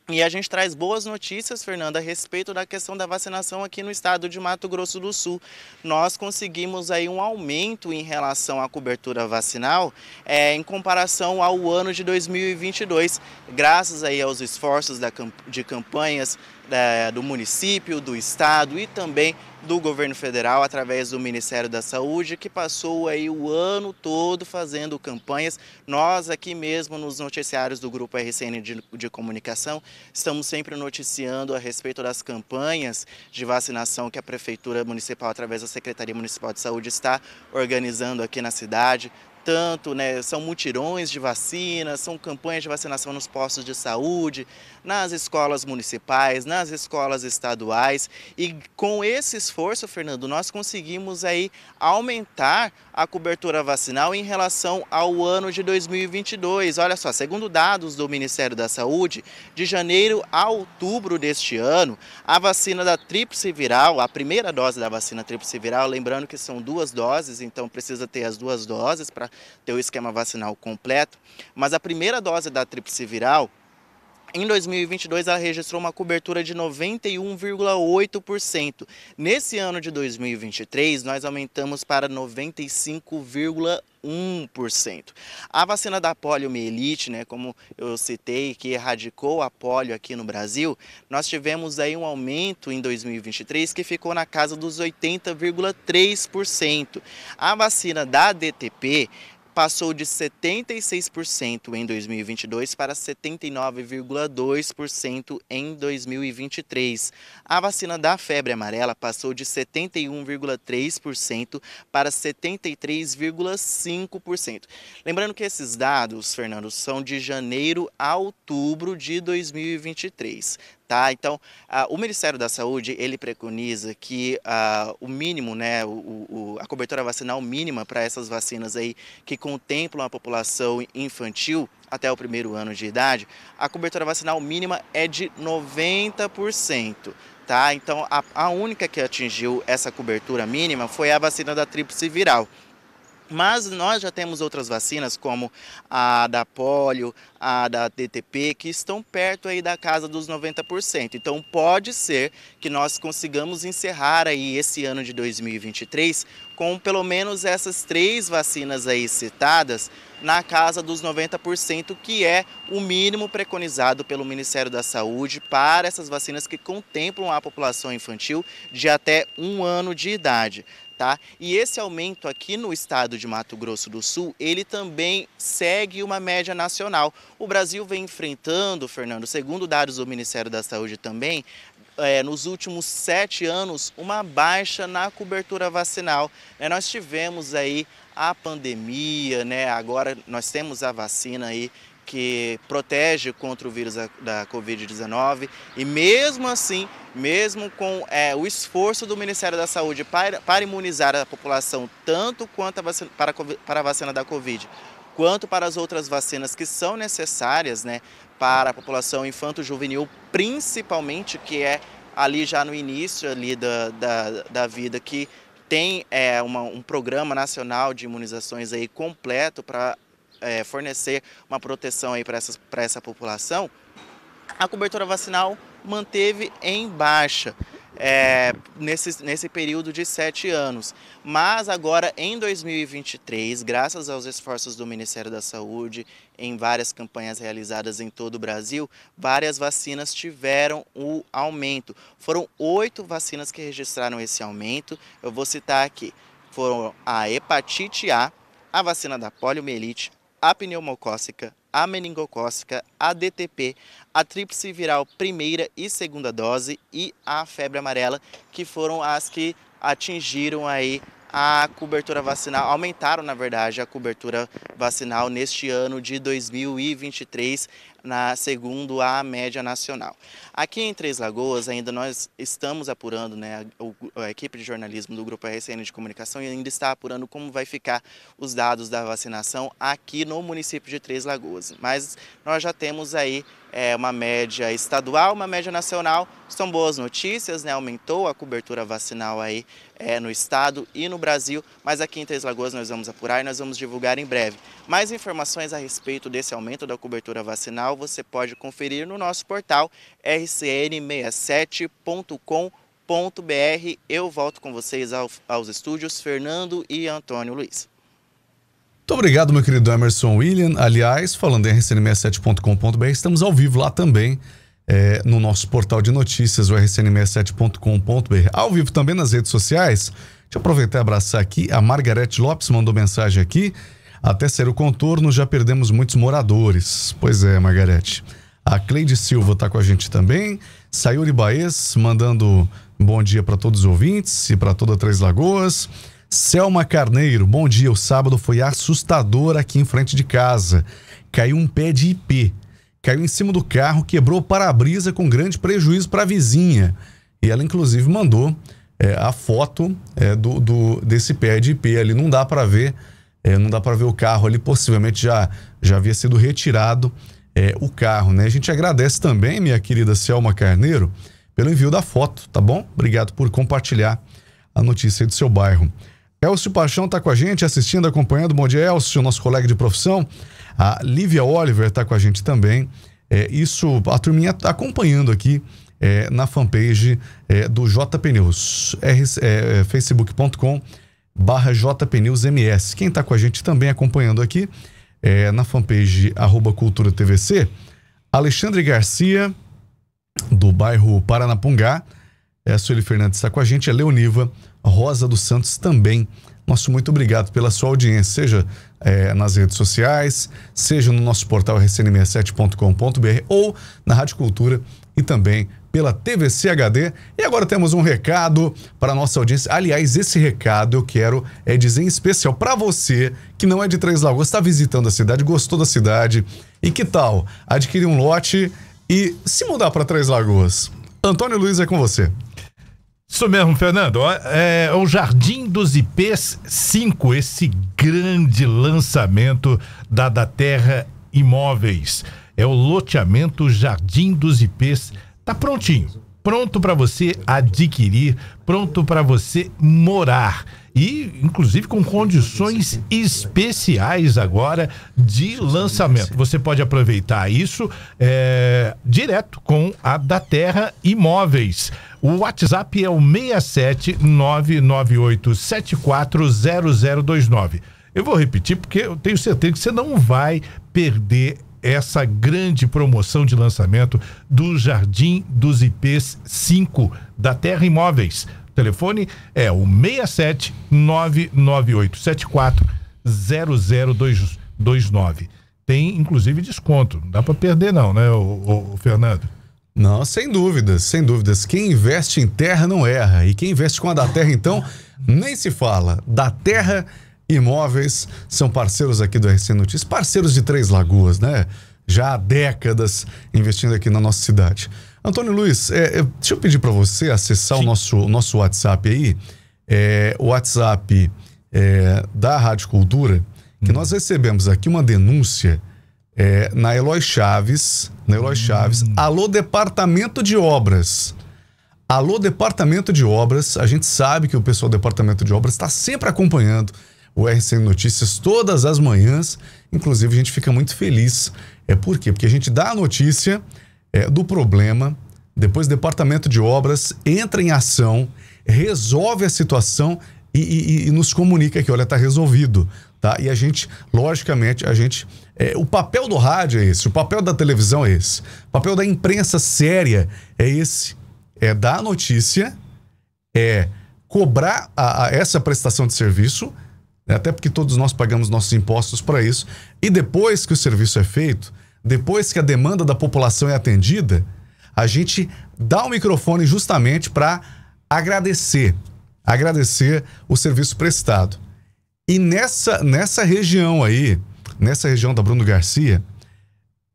E: E a gente traz boas notícias, Fernanda, a respeito da questão da vacinação aqui no estado de Mato Grosso do Sul. Nós conseguimos aí um aumento em relação à cobertura vacinal é, em comparação ao ano de 2022, graças aí aos esforços da, de campanhas é, do município, do estado e também do governo federal através do Ministério da Saúde, que passou aí o ano todo fazendo campanhas. Nós aqui mesmo nos noticiários do grupo RCN de, de comunicação estamos sempre noticiando a respeito das campanhas de vacinação que a prefeitura municipal através da Secretaria Municipal de Saúde está organizando aqui na cidade tanto, né? São mutirões de vacinas, são campanhas de vacinação nos postos de saúde, nas escolas municipais, nas escolas estaduais. E com esse esforço, Fernando, nós conseguimos aí aumentar a cobertura vacinal em relação ao ano de 2022. Olha só, segundo dados do Ministério da Saúde, de janeiro a outubro deste ano, a vacina da tríplice viral, a primeira dose da vacina tríplice viral, lembrando que são duas doses, então precisa ter as duas doses para ter o esquema vacinal completo, mas a primeira dose da tríplice viral em 2022, ela registrou uma cobertura de 91,8%. Nesse ano de 2023, nós aumentamos para 95,1%. A vacina da poliomielite, né, como eu citei, que erradicou a polio aqui no Brasil, nós tivemos aí um aumento em 2023 que ficou na casa dos 80,3%. A vacina da DTP passou de 76% em 2022 para 79,2% em 2023. A vacina da febre amarela passou de 71,3% para 73,5%. Lembrando que esses dados, Fernando, são de janeiro a outubro de 2023. Tá? Então, ah, o Ministério da Saúde, ele preconiza que a, ah, o mínimo, né, o, o, a cobertura vacinal mínima para essas vacinas aí que contemplam a população infantil até o primeiro ano de idade, a cobertura vacinal mínima é de 90%. Tá? Então, a, a única que atingiu essa cobertura mínima foi a vacina da tríplice viral, mas nós já temos outras vacinas, como a da polio, a da DTP, que estão perto aí da casa dos 90%. Então pode ser que nós consigamos encerrar aí esse ano de 2023 com pelo menos essas três vacinas aí citadas na casa dos 90%, que é o mínimo preconizado pelo Ministério da Saúde para essas vacinas que contemplam a população infantil de até um ano de idade tá? E esse aumento aqui no estado de Mato Grosso do Sul, ele também segue uma média nacional. O Brasil vem enfrentando, Fernando, segundo dados do Ministério da Saúde também, é, nos últimos sete anos, uma baixa na cobertura vacinal. Né? Nós tivemos aí a pandemia, né? Agora nós temos a vacina aí que protege contra o vírus da Covid-19 e mesmo assim, mesmo com é, o esforço do Ministério da Saúde para, para imunizar a população tanto quanto a vacina, para, para a vacina da Covid, quanto para as outras vacinas que são necessárias né, para a população infanto-juvenil, principalmente, que é ali já no início ali da, da, da vida, que tem é, uma, um programa nacional de imunizações aí completo para é, fornecer uma proteção aí para essa população, a cobertura vacinal manteve em baixa. É, nesse, nesse período de sete anos. Mas agora, em 2023, graças aos esforços do Ministério da Saúde, em várias campanhas realizadas em todo o Brasil, várias vacinas tiveram o aumento. Foram oito vacinas que registraram esse aumento. Eu vou citar aqui: foram a hepatite A, a vacina da poliomielite, a pneumocócica, a meningocócica, a DTP, a tríplice viral primeira e segunda dose e a febre amarela, que foram as que atingiram aí a cobertura vacinal, aumentaram na verdade a cobertura vacinal neste ano de 2023 na, segundo a média nacional. Aqui em Três Lagoas, ainda nós estamos apurando, né, a, a equipe de jornalismo do Grupo RCN de Comunicação ainda está apurando como vai ficar os dados da vacinação aqui no município de Três Lagoas. Mas nós já temos aí é, uma média estadual, uma média nacional. São boas notícias, né? aumentou a cobertura vacinal aí é, no estado e no Brasil, mas aqui em Três Lagoas nós vamos apurar e nós vamos divulgar em breve. Mais informações a respeito desse aumento da cobertura vacinal você pode conferir no nosso portal rcn67.com.br. Eu volto com vocês aos estúdios, Fernando e Antônio Luiz.
A: Muito obrigado, meu querido Emerson William. Aliás, falando em rcn67.com.br, estamos ao vivo lá também. É, no nosso portal de notícias, o rcn67.com.br. Ao vivo também nas redes sociais. Deixa eu aproveitar e abraçar aqui. A Margarete Lopes mandou mensagem aqui. Até ser o contorno, já perdemos muitos moradores. Pois é, Margarete. A Cleide Silva está com a gente também. Sayuri Baez mandando bom dia para todos os ouvintes e para toda Três Lagoas. Selma Carneiro, bom dia. O sábado foi assustador aqui em frente de casa. Caiu um pé de IP. Caiu em cima do carro, quebrou o para-brisa com grande prejuízo para a vizinha. E ela, inclusive, mandou é, a foto é, do, do, desse pé de IP ali. Não dá para ver é, não dá para ver o carro ali, possivelmente já, já havia sido retirado é, o carro, né? A gente agradece também, minha querida Selma Carneiro, pelo envio da foto, tá bom? Obrigado por compartilhar a notícia aí do seu bairro. Elcio Paixão está com a gente, assistindo, acompanhando. Bom dia, Elcio, nosso colega de profissão. A Lívia Oliver está com a gente também. É, isso, a turminha está acompanhando aqui é, na fanpage é, do J Pneus, é, é, facebook.com.br barra jpnewsms. Quem está com a gente também acompanhando aqui é, na fanpage arroba cultura tvc, Alexandre Garcia, do bairro Paranapungá, é, Sueli Fernandes está com a gente, a é Leoniva Rosa dos Santos também. Nosso muito obrigado pela sua audiência, seja é, nas redes sociais, seja no nosso portal rcn67.com.br ou na Rádio Cultura e também pela TVC HD. E agora temos um recado para nossa audiência. Aliás, esse recado eu quero é dizer em especial para você que não é de Três Lagoas, está visitando a cidade, gostou da cidade. E que tal adquirir um lote e se mudar para Três Lagoas? Antônio Luiz é com você.
C: Isso mesmo, Fernando. É, é, o Jardim dos IPs 5, esse grande lançamento da, da Terra Imóveis. É o loteamento Jardim dos IPs 5 Tá prontinho. Pronto para você adquirir, pronto para você morar e inclusive com condições especiais agora de lançamento. Você pode aproveitar isso é, direto com a da Terra Imóveis. O WhatsApp é o 67998740029. Eu vou repetir porque eu tenho certeza que você não vai perder essa grande promoção de lançamento do Jardim dos IPs 5 da Terra Imóveis. O telefone é o 67 0029. Tem inclusive desconto, não dá para perder não, né, o, o, o Fernando? Não, sem dúvidas, sem dúvidas. Quem investe em terra
A: não erra. E quem investe com a da terra, então, nem se fala. Da terra Imóveis são parceiros aqui do RC Notícias, parceiros de Três Lagoas, né? Já há décadas investindo aqui na nossa cidade. Antônio Luiz, é, eu, é, deixa eu pedir para você acessar o nosso, o nosso WhatsApp aí, é, o WhatsApp é, da Rádio Cultura, que hum. nós recebemos aqui uma denúncia é, na Eloy Chaves, na Eloy hum. Chaves, alô Departamento de Obras. Alô Departamento de Obras, a gente sabe que o pessoal do Departamento de Obras está sempre acompanhando, o RCN Notícias todas as manhãs. Inclusive, a gente fica muito feliz. É por quê? Porque a gente dá a notícia é, do problema, depois o departamento de obras entra em ação, resolve a situação e, e, e nos comunica que, olha, está resolvido. Tá? E a gente, logicamente, a gente. É, o papel do rádio é esse, o papel da televisão é esse, o papel da imprensa séria é esse. É dar a notícia, é cobrar a, a essa prestação de serviço né? até porque todos nós pagamos nossos impostos para isso. E depois que o serviço é feito, depois que a demanda da população é atendida, a gente dá o microfone justamente para agradecer, agradecer o serviço prestado. E nessa, nessa região aí, nessa região da Bruno Garcia,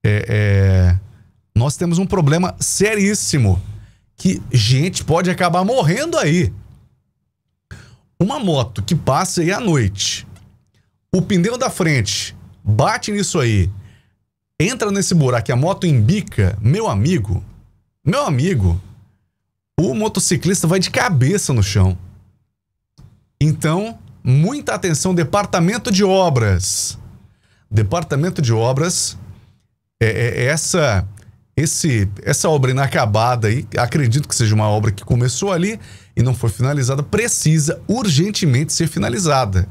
A: é, é, nós temos um problema seríssimo que gente pode acabar morrendo aí. Uma moto que passa aí à noite, o pneu da frente bate nisso aí, entra nesse buraco e a moto embica, meu amigo, meu amigo, o motociclista vai de cabeça no chão. Então, muita atenção, departamento de obras. Departamento de obras, é, é, é essa esse, essa obra inacabada aí, acredito que seja uma obra que começou ali e não foi finalizada, precisa urgentemente ser finalizada.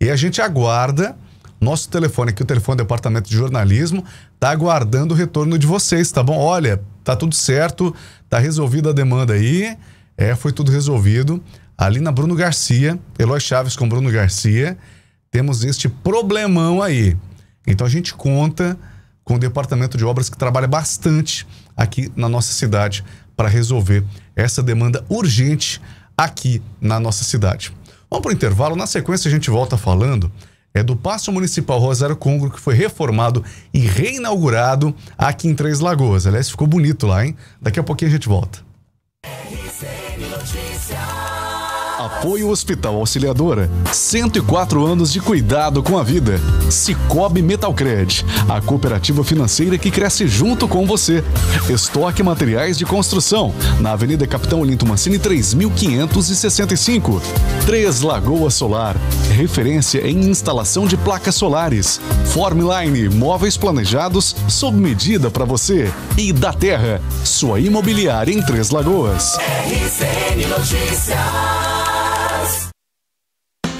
A: E a gente aguarda. Nosso telefone aqui, o telefone do Departamento de Jornalismo, está aguardando o retorno de vocês, tá bom? Olha, tá tudo certo, tá resolvida a demanda aí. É, foi tudo resolvido. Ali na Bruno Garcia, Eloy Chaves com Bruno Garcia, temos este problemão aí. Então a gente conta com o departamento de obras que trabalha bastante aqui na nossa cidade para resolver essa demanda urgente aqui na nossa cidade. Vamos para o intervalo, na sequência a gente volta falando é do Passo Municipal Rosário Congro, que foi reformado e reinaugurado aqui em Três Lagoas. Aliás, ficou bonito lá, hein? Daqui a pouquinho a gente volta. RCN apoio Hospital Auxiliadora. 104 anos de cuidado com a vida. Cicobi Metalcred, a cooperativa financeira que cresce junto com você. Estoque Materiais de Construção, na Avenida Capitão Olinto Mancini 3565. Três Lagoas Solar, referência em instalação de placas solares. Formline, móveis planejados sob medida para você. E da Terra, sua imobiliária em Três Lagoas.
B: RCN Notícias.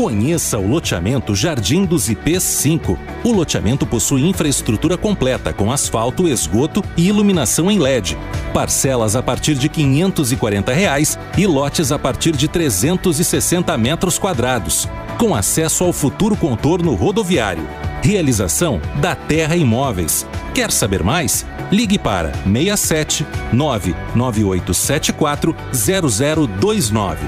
J: Conheça o loteamento Jardim dos IPs 5. O loteamento possui infraestrutura completa com asfalto, esgoto e iluminação em LED. Parcelas a partir de R$ 540 reais e lotes a partir de 360 metros quadrados, com acesso ao futuro contorno rodoviário. Realização da Terra Imóveis. Quer saber mais? Ligue para 67 99874 0029.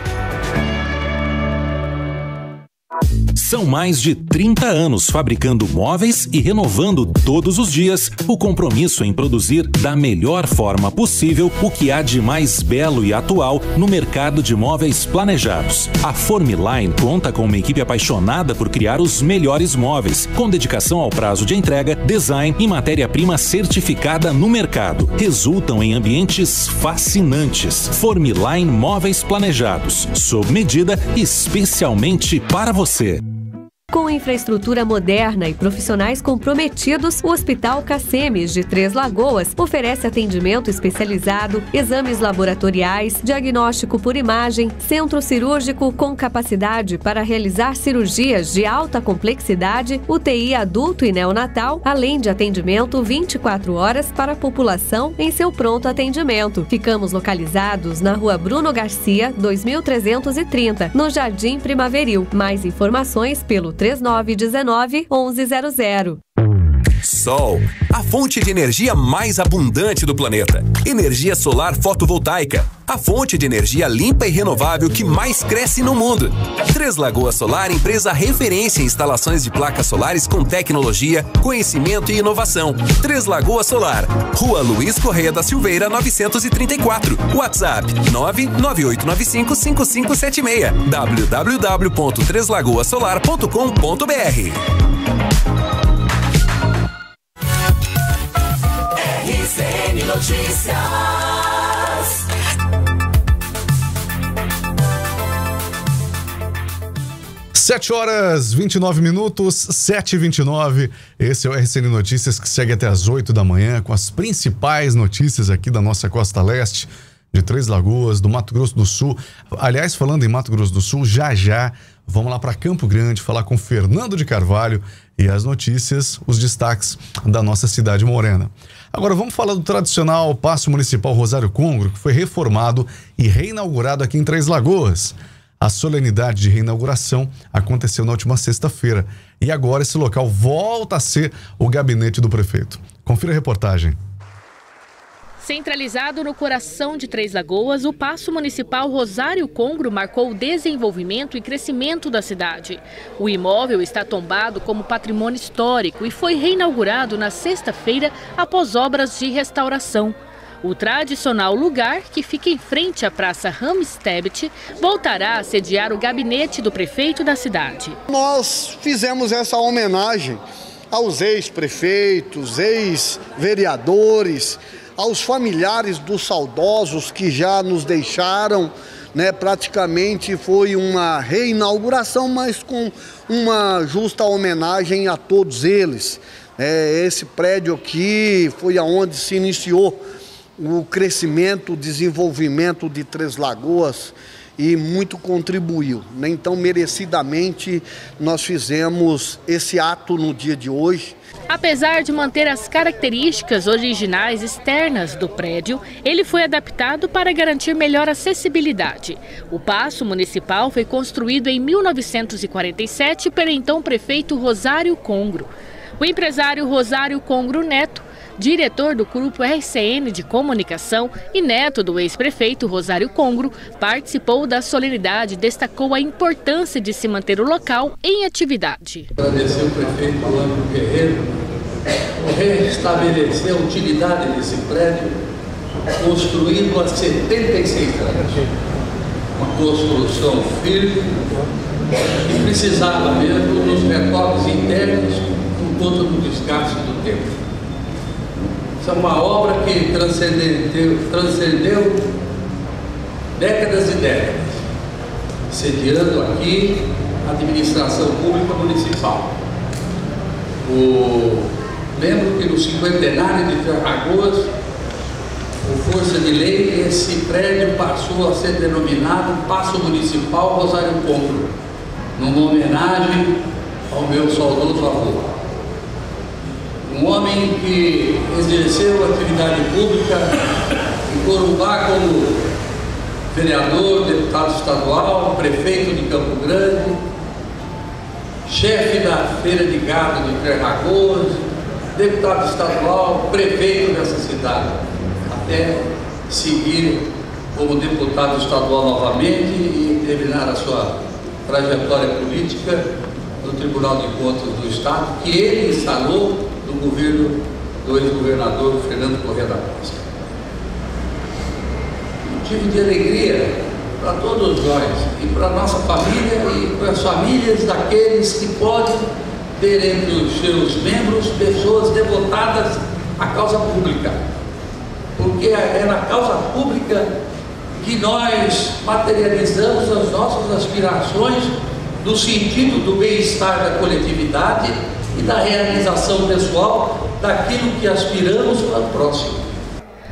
J: São mais de 30 anos fabricando móveis e renovando todos os dias o compromisso em produzir da melhor forma possível o que há de mais belo e atual no mercado de móveis planejados. A Formiline conta com uma equipe apaixonada por criar os melhores móveis, com dedicação ao prazo de entrega, design e matéria-prima certificada no mercado. Resultam em ambientes fascinantes. Formiline Móveis Planejados, sob medida especialmente para você.
L: Com infraestrutura moderna e profissionais comprometidos, o Hospital Cacemes de Três Lagoas oferece atendimento especializado, exames laboratoriais, diagnóstico por imagem, centro cirúrgico com capacidade para realizar cirurgias de alta complexidade, UTI adulto e neonatal, além de atendimento 24 horas para a população em seu pronto atendimento. Ficamos localizados na Rua Bruno Garcia, 2330, no Jardim Primaveril. Mais informações pelo 3919 1100.
I: Sol, a fonte de energia mais abundante do planeta. Energia solar fotovoltaica, a fonte de energia limpa e renovável que mais cresce no mundo. Três Lagoas Solar, empresa referência em instalações de placas solares com tecnologia, conhecimento e inovação. Três Lagoas Solar, Rua Luiz Correia da Silveira, 934. WhatsApp 998955576. www.treslagoasolar.com.br
B: Notícias.
A: Sete horas 29 minutos, 7 e 29 Esse é o RCN Notícias que segue até as 8 da manhã com as principais notícias aqui da nossa costa leste, de Três Lagoas, do Mato Grosso do Sul. Aliás, falando em Mato Grosso do Sul, já já Vamos lá para Campo Grande falar com Fernando de Carvalho, e as notícias, os destaques da nossa cidade morena. Agora vamos falar do tradicional Paço Municipal Rosário Congro, que foi reformado e reinaugurado aqui em Três Lagoas. A solenidade de reinauguração aconteceu na última sexta-feira e agora esse local volta a ser o gabinete do prefeito. Confira a reportagem.
M: Centralizado no coração de Três Lagoas, o Paço Municipal Rosário Congro marcou o desenvolvimento e crescimento da cidade. O imóvel está tombado como patrimônio histórico e foi reinaugurado na sexta-feira após obras de restauração. O tradicional lugar, que fica em frente à Praça Ramstebet, voltará a sediar o gabinete do prefeito da cidade.
A: Nós fizemos essa homenagem aos ex-prefeitos, ex-vereadores, aos familiares dos saudosos que já nos deixaram, né? Praticamente foi uma reinauguração, mas com uma justa homenagem a todos eles. É, esse prédio aqui foi aonde se iniciou o crescimento, o desenvolvimento de Três Lagoas e muito contribuiu. Né? Então, merecidamente, nós fizemos esse ato no dia de hoje
M: Apesar de manter as características originais externas do prédio, ele foi adaptado para garantir melhor acessibilidade. O Paço Municipal foi construído em 1947 pelo então prefeito Rosário Congro. O empresário Rosário Congro Neto diretor do grupo RCN de Comunicação e neto do ex-prefeito Rosário Congro, participou da solenidade e destacou a importância de se manter o local em atividade.
N: Agradecer o prefeito Alano Guerreiro por restabelecer a utilidade desse prédio, construído há 76 anos uma construção firme e precisava mesmo dos recortes internos por conta do desgaste do tempo. Isso é uma obra que transcendeu, transcendeu décadas e décadas, sediando aqui a administração pública municipal. O, lembro que no cinquentenário de Ferragoas, por força de lei, esse prédio passou a ser denominado Passo Municipal Rosário Compro, numa homenagem ao meu saudoso avô um homem que exerceu atividade pública em Corumbá como vereador, deputado estadual, prefeito de Campo Grande, chefe da feira de gado de Três deputado estadual, prefeito dessa cidade, até seguir como deputado estadual novamente e terminar a sua trajetória política no Tribunal de Contas do Estado, que ele instalou do governo do ex-governador Fernando Correa da Costa. Um Motivo de alegria para todos nós e para a nossa família e para as famílias daqueles que podem ter entre os seus membros pessoas devotadas à causa pública. Porque é na causa pública que nós materializamos as nossas aspirações no sentido do bem-estar da coletividade e da realização pessoal daquilo que aspiramos para o próximo.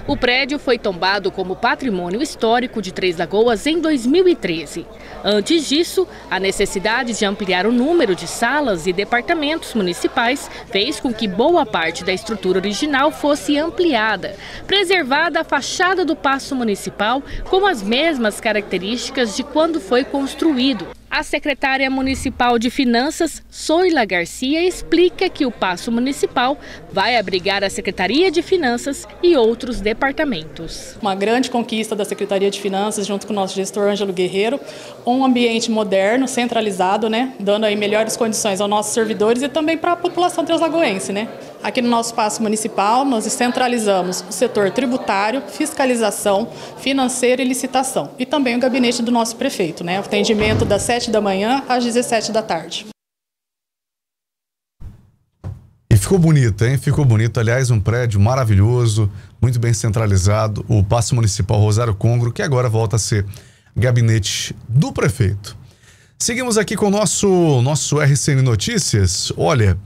M: O prédio foi tombado como patrimônio histórico de Três Lagoas em 2013. Antes disso, a necessidade de ampliar o número de salas e departamentos municipais fez com que boa parte da estrutura original fosse ampliada, preservada a fachada do Paço Municipal com as mesmas características de quando foi construído. A secretária municipal de Finanças, Soila Garcia, explica que o Passo Municipal vai abrigar a Secretaria de
K: Finanças e outros departamentos. Uma grande conquista da Secretaria de Finanças, junto com o nosso gestor Ângelo Guerreiro, um ambiente moderno, centralizado, né, dando aí melhores condições aos nossos servidores e também para a população translagoense, né. Aqui no nosso espaço municipal, nós centralizamos o setor tributário, fiscalização, financeiro, e licitação. E também o gabinete do nosso prefeito, né? O atendimento das 7 da manhã às 17 da tarde.
A: E ficou bonito, hein? Ficou bonito. Aliás, um prédio maravilhoso, muito bem centralizado, o Passo Municipal Rosário Congro, que agora volta a ser gabinete do prefeito. Seguimos aqui com o nosso, nosso RCN Notícias. Olha,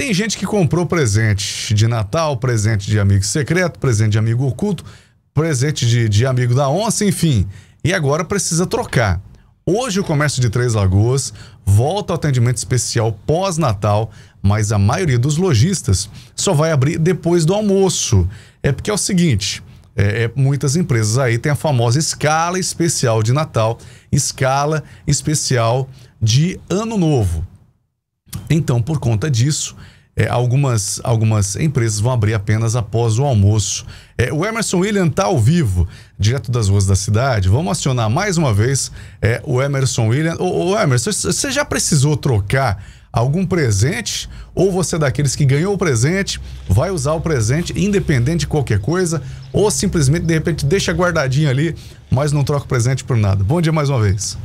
A: tem gente que comprou presente de Natal, presente de amigo secreto, presente de amigo oculto, presente de, de amigo da onça, enfim. E agora precisa trocar. Hoje o comércio de Três Lagoas volta ao atendimento especial pós-Natal, mas a maioria dos lojistas só vai abrir depois do almoço. É porque é o seguinte. É, é, muitas empresas aí tem a famosa escala especial de Natal, escala especial de Ano Novo. Então, por conta disso, é, algumas, algumas empresas vão abrir apenas após o almoço. É, o Emerson William está ao vivo, direto das ruas da cidade. Vamos acionar mais uma vez é, o Emerson William. Ô, ô Emerson, você já precisou trocar algum presente? Ou você é daqueles que ganhou o presente, vai usar o presente independente de qualquer coisa? Ou simplesmente, de repente, deixa guardadinho ali, mas não troca o presente por nada? Bom dia mais uma vez.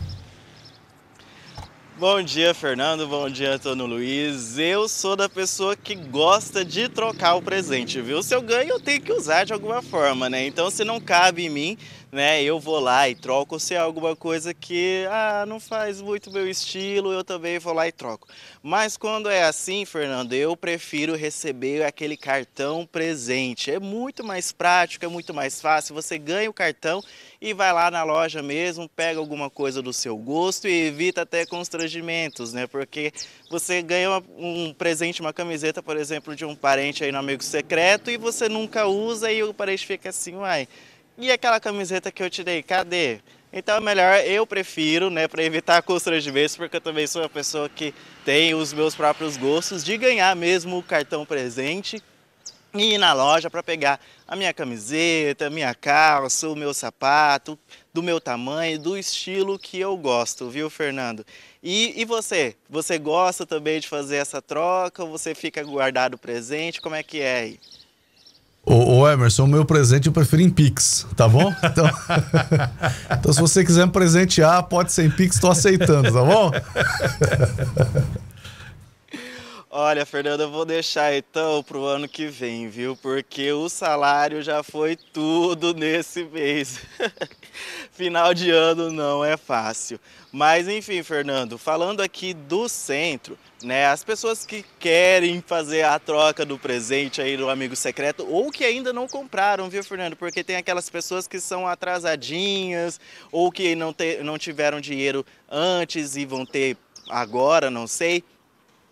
E: Bom dia, Fernando. Bom dia, Antônio Luiz. Eu sou da pessoa que gosta de trocar o presente, viu? Se eu ganho, eu tenho que usar de alguma forma, né? Então, se não cabe em mim, né, eu vou lá e troco, se é alguma coisa que ah, não faz muito meu estilo, eu também vou lá e troco. Mas quando é assim, Fernando, eu prefiro receber aquele cartão presente. É muito mais prático, é muito mais fácil. Você ganha o cartão e vai lá na loja mesmo, pega alguma coisa do seu gosto e evita até constrangimentos, né? Porque você ganha um presente, uma camiseta, por exemplo, de um parente aí no amigo secreto e você nunca usa e o parente fica assim, uai e aquela camiseta que eu te dei, cadê? Então é melhor, eu prefiro, né, para evitar constrangimentos, porque eu também sou uma pessoa que tem os meus próprios gostos, de ganhar mesmo o cartão presente e ir na loja para pegar a minha camiseta, a minha calça, o meu sapato, do meu tamanho, do estilo que eu gosto, viu, Fernando? E, e você? Você gosta também de fazer essa troca? Você fica guardado presente? Como é que é aí?
A: Ô, ô, Emerson, o meu presente eu prefiro em Pix, tá bom? Então, então se você quiser me presentear, pode ser em Pix, estou aceitando, tá bom?
E: Olha, Fernando, eu vou deixar então para o ano que vem, viu? Porque o salário já foi tudo nesse mês final de ano não é fácil. Mas enfim, Fernando, falando aqui do centro, né? As pessoas que querem fazer a troca do presente aí do amigo secreto ou que ainda não compraram, viu, Fernando? Porque tem aquelas pessoas que são atrasadinhas ou que não, te, não tiveram dinheiro antes e vão ter agora, não sei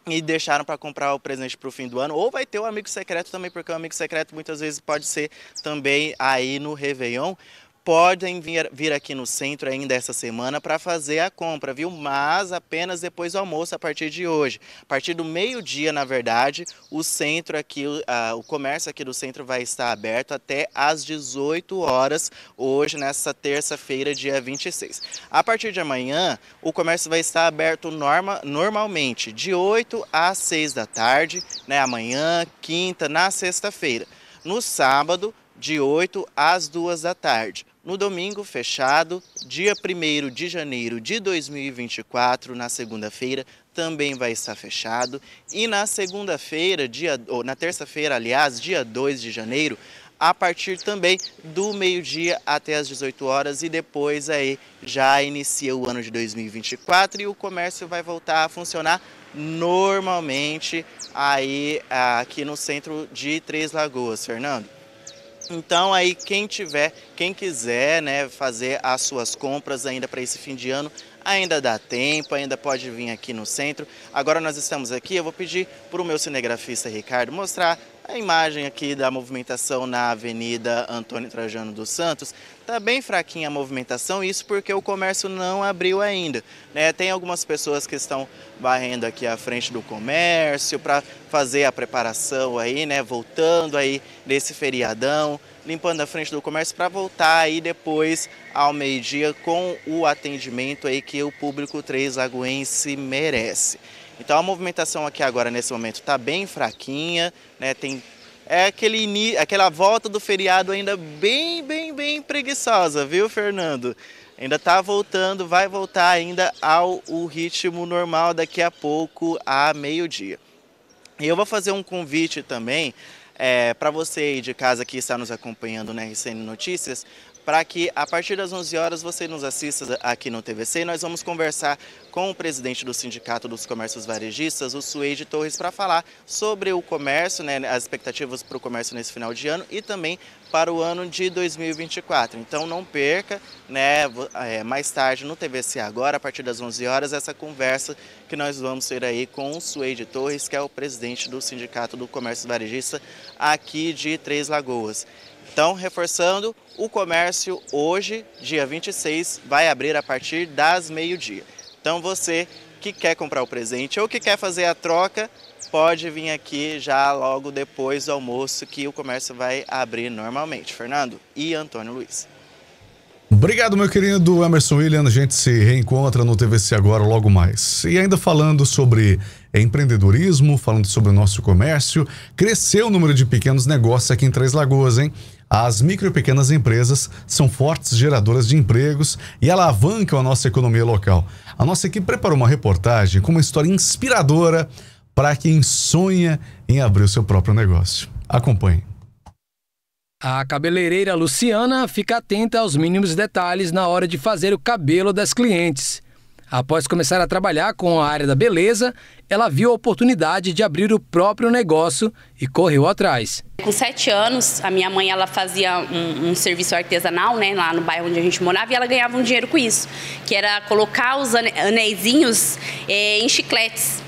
E: e deixaram para comprar o presente para o fim do ano. Ou vai ter o amigo secreto também, porque o amigo secreto muitas vezes pode ser também aí no Réveillon podem vir, vir aqui no centro ainda essa semana para fazer a compra, viu? Mas apenas depois do almoço, a partir de hoje. A partir do meio-dia, na verdade, o centro aqui, uh, o comércio aqui do centro vai estar aberto até às 18 horas, hoje, nessa terça-feira, dia 26. A partir de amanhã, o comércio vai estar aberto norma, normalmente, de 8 às 6 da tarde, né? Amanhã, quinta, na sexta-feira. No sábado, de 8 às 2 da tarde. No domingo, fechado, dia 1 de janeiro de 2024, na segunda-feira, também vai estar fechado. E na segunda-feira, dia ou na terça-feira, aliás, dia 2 de janeiro, a partir também do meio-dia até as 18 horas e depois aí já inicia o ano de 2024 e o comércio vai voltar a funcionar normalmente aí aqui no centro de Três Lagoas, Fernando. Então aí quem tiver, quem quiser, né, fazer as suas compras ainda para esse fim de ano, ainda dá tempo, ainda pode vir aqui no centro. Agora nós estamos aqui, eu vou pedir para o meu cinegrafista Ricardo mostrar a imagem aqui da movimentação na Avenida Antônio Trajano dos Santos, Está bem fraquinha a movimentação, isso porque o comércio não abriu ainda. Né? Tem algumas pessoas que estão varrendo aqui à frente do comércio para fazer a preparação aí, né? Voltando aí desse feriadão, limpando a frente do comércio para voltar aí depois ao meio-dia com o atendimento aí que o público três lagoense merece. Então a movimentação aqui agora nesse momento está bem fraquinha, né? Tem é aquele aquela volta do feriado ainda bem, bem, bem preguiçosa, viu, Fernando? Ainda está voltando, vai voltar ainda ao o ritmo normal daqui a pouco, a meio-dia. E eu vou fazer um convite também é, para você aí de casa que está nos acompanhando na RCN Notícias, para que a partir das 11 horas você nos assista aqui no TVC e nós vamos conversar com o presidente do Sindicato dos Comércios Varejistas, o Suede Torres, para falar sobre o comércio, né, as expectativas para o comércio nesse final de ano e também para o ano de 2024. Então não perca, né, é, mais tarde no TVC agora, a partir das 11 horas, essa conversa que nós vamos ter aí com o Suede Torres, que é o presidente do Sindicato do Comércio Varejista aqui de Três Lagoas. Então, reforçando, o comércio hoje, dia 26, vai abrir a partir das meio-dia. Então, você que quer comprar o presente ou que quer fazer a troca, pode vir aqui já logo depois do almoço que o comércio vai abrir normalmente. Fernando e Antônio Luiz.
A: Obrigado, meu querido Emerson William. A gente se reencontra no TVC agora logo mais. E ainda falando sobre empreendedorismo, falando sobre o nosso comércio, cresceu o número de pequenos negócios aqui em Três Lagoas, hein? As micro e pequenas empresas são fortes geradoras de empregos e alavancam a nossa economia local. A nossa equipe preparou uma reportagem com uma história inspiradora para quem sonha em abrir o seu próprio negócio. Acompanhe.
D: A cabeleireira Luciana fica atenta aos mínimos detalhes na hora de fazer o cabelo das clientes. Após começar a trabalhar com a área da beleza, ela viu a oportunidade de abrir o próprio negócio e correu atrás.
O: Com sete anos, a minha mãe ela fazia um, um serviço artesanal né, lá no bairro onde a gente morava e ela ganhava um dinheiro com isso, que era colocar os anéisinhos é, em chicletes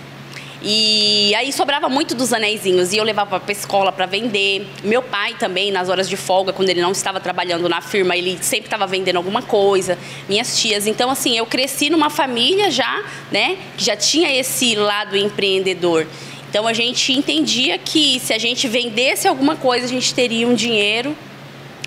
O: e aí sobrava muito dos anéisinhos e eu levava para escola para vender. Meu pai também, nas horas de folga, quando ele não estava trabalhando na firma, ele sempre estava vendendo alguma coisa. Minhas tias. Então, assim, eu cresci numa família já, né, que já tinha esse lado empreendedor. Então a gente entendia que se a gente vendesse alguma coisa, a gente teria um dinheiro.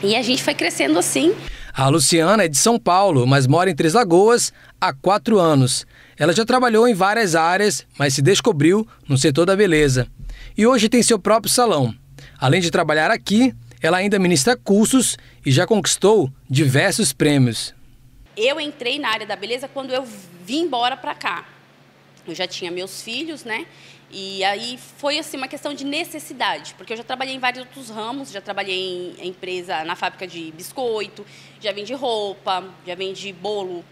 O: E a gente foi crescendo assim.
D: A Luciana é de São Paulo, mas mora em Três Lagoas há quatro anos. Ela já trabalhou em várias áreas, mas se descobriu no setor da beleza. E hoje tem seu próprio salão. Além de trabalhar aqui, ela ainda ministra cursos e já conquistou diversos prêmios.
O: Eu entrei na área da beleza quando eu vim embora para cá. Eu já tinha meus filhos, né? E aí foi assim uma questão de necessidade, porque eu já trabalhei em vários outros ramos, já trabalhei em empresa na fábrica de biscoito, já vendi roupa, já vendi bolo,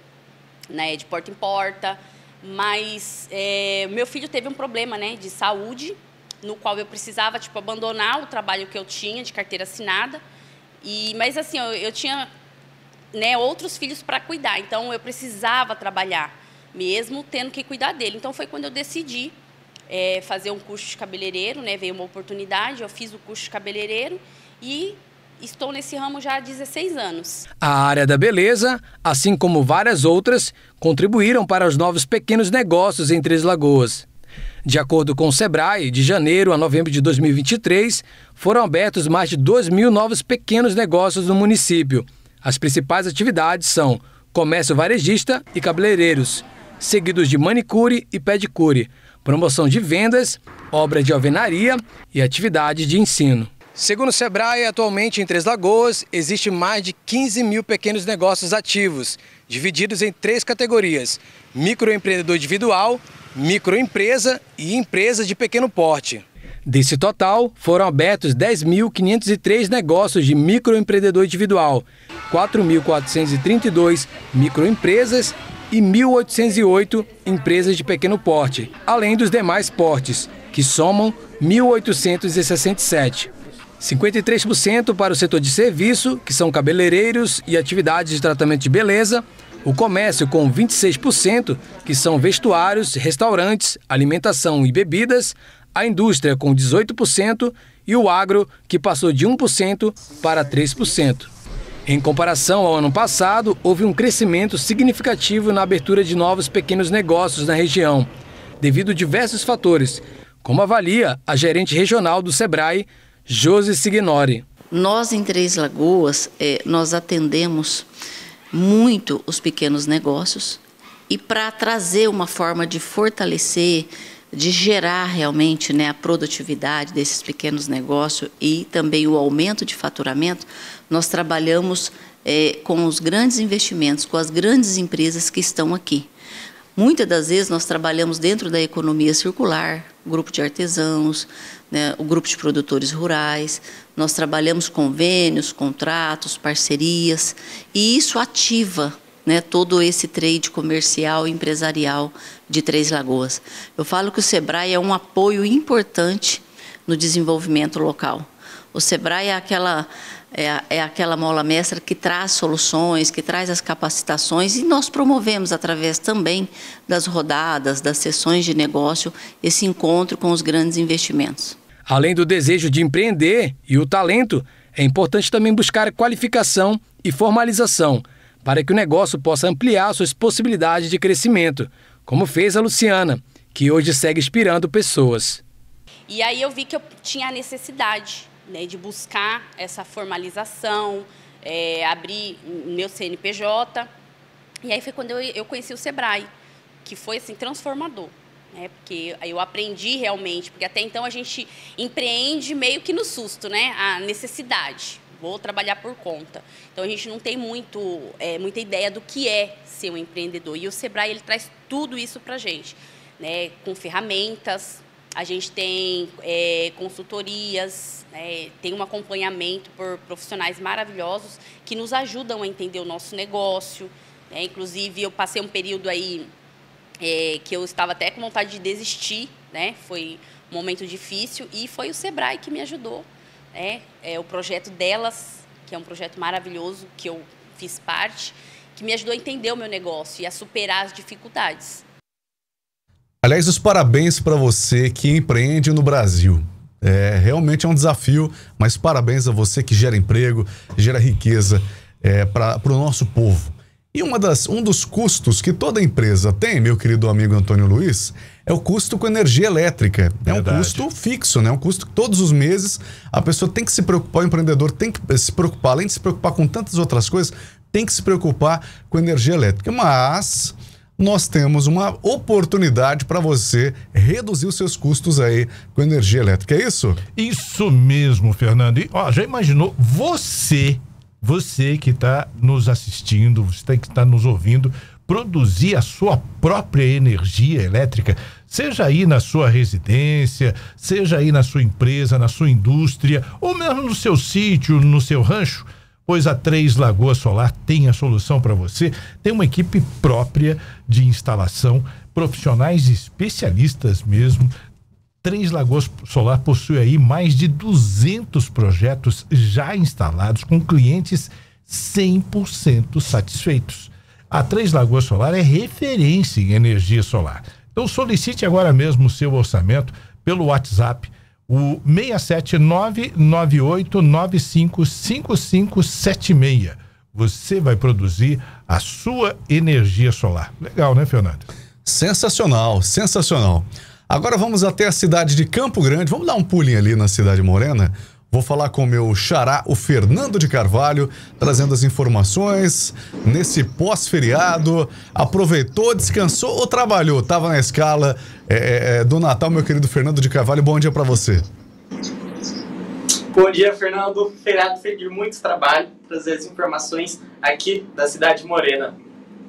O: né, de porta em porta. Mas é, meu filho teve um problema, né, de saúde, no qual eu precisava tipo abandonar o trabalho que eu tinha de carteira assinada. E mas assim eu, eu tinha, né, outros filhos para cuidar, então eu precisava trabalhar, mesmo tendo que cuidar dele. Então foi quando eu decidi é, fazer um curso de cabeleireiro, né? Veio uma oportunidade, eu fiz o curso de cabeleireiro e estou nesse ramo já há 16 anos.
D: A área da beleza, assim como várias outras, contribuíram para os novos pequenos negócios em Três Lagoas. De acordo com o Sebrae, de janeiro a novembro de 2023, foram abertos mais de 2 mil novos pequenos negócios no município. As principais atividades são comércio varejista e cabeleireiros, seguidos de manicure e pedicure promoção de vendas, obra de alvenaria e atividade de ensino. Segundo o Sebrae, atualmente em Três Lagoas existe mais de 15 mil pequenos negócios ativos, divididos em três categorias: microempreendedor individual, microempresa e empresa de pequeno porte. Desse total, foram abertos 10.503 negócios de microempreendedor individual, 4.432 microempresas e 1.808 empresas de pequeno porte, além dos demais portes, que somam 1.867. 53% para o setor de serviço, que são cabeleireiros e atividades de tratamento de beleza, o comércio com 26%, que são vestuários, restaurantes, alimentação e bebidas, a indústria com 18% e o agro, que passou de 1% para 3%. Em comparação ao ano passado, houve um crescimento significativo na abertura de novos pequenos negócios na região, devido a diversos fatores, como avalia a gerente regional do SEBRAE, Josi Signori. Nós,
P: em Três Lagoas, é, nós atendemos muito os pequenos negócios e para trazer uma forma de fortalecer, de gerar realmente né, a produtividade desses pequenos negócios e também o aumento de faturamento, nós trabalhamos é, com os grandes investimentos, com as grandes empresas que estão aqui. Muitas das vezes nós trabalhamos dentro da economia circular, grupo de artesãos, né, o grupo de produtores rurais, nós trabalhamos convênios, contratos, parcerias, e isso ativa né, todo esse trade comercial e empresarial de Três Lagoas. Eu falo que o SEBRAE é um apoio importante no desenvolvimento local. O SEBRAE é aquela é, é aquela mola mestra que traz soluções, que traz as capacitações, e nós promovemos através também das rodadas, das sessões de negócio, esse encontro com os grandes investimentos.
D: Além do desejo de empreender e o talento, é importante também buscar qualificação e formalização para que o negócio possa ampliar suas possibilidades de crescimento, como fez a Luciana, que hoje segue inspirando pessoas.
O: E aí eu vi que eu tinha a necessidade né, de buscar essa formalização, é, abrir meu CNPJ. E aí foi quando eu, eu conheci o Sebrae, que foi assim transformador. Né? Porque eu aprendi realmente, porque até então a gente empreende meio que no susto, né? A necessidade. Vou trabalhar por conta. Então a gente não tem muito, é, muita ideia do que é ser um empreendedor. E o Sebrae ele traz tudo isso para gente, né? Com ferramentas, a gente tem é, consultorias, né, tem um acompanhamento por profissionais maravilhosos que nos ajudam a entender o nosso negócio. Né? Inclusive, eu passei um período aí é, que eu estava até com vontade de desistir, né? Foi um momento difícil e foi o Sebrae que me ajudou, né? É o projeto delas, que é um projeto maravilhoso que eu fiz parte, que me ajudou a entender o meu negócio e a superar as dificuldades.
A: Aliás, os parabéns para você que empreende no Brasil. É, realmente é um desafio, mas parabéns a você que gera emprego, gera riqueza é, para o nosso povo. E uma das, um dos custos que toda empresa tem, meu querido amigo Antônio Luiz, é o custo com energia elétrica. Verdade. É um custo fixo, né? É um custo que todos os meses a pessoa tem que se preocupar, o empreendedor tem que eh, se preocupar, além de se preocupar com tantas outras coisas, tem que se preocupar com energia elétrica. Mas nós temos uma oportunidade para você reduzir os seus custos aí com energia elétrica. É isso?
C: Isso mesmo, Fernando. E, ó, já imaginou você, você que está nos assistindo, você que está nos ouvindo, produzir a sua própria energia elétrica, seja aí na sua residência, seja aí na sua empresa, na sua indústria, ou mesmo no seu sítio, no seu rancho pois a Três Lagoas Solar tem a solução para você. Tem uma equipe própria de instalação, profissionais especialistas mesmo. Três Lagoas Solar possui aí mais de 200 projetos já instalados com clientes 100% satisfeitos. A Três Lagoas Solar é referência em energia solar. Então solicite agora mesmo o seu orçamento pelo WhatsApp o 67998955576. Você vai produzir a sua energia solar. Legal, né, Fernando? Sensacional, sensacional. Agora vamos até a
A: cidade de Campo Grande. Vamos dar um pulinho ali na cidade morena Vou falar com o meu xará, o Fernando de Carvalho, trazendo as informações nesse pós-feriado. Aproveitou, descansou ou trabalhou? Tava na escala é, é, é do Natal, meu querido Fernando de Carvalho. Bom dia para você.
Q: Bom dia, Fernando. Feriado de muito trabalho, trazer as informações aqui da Cidade Morena.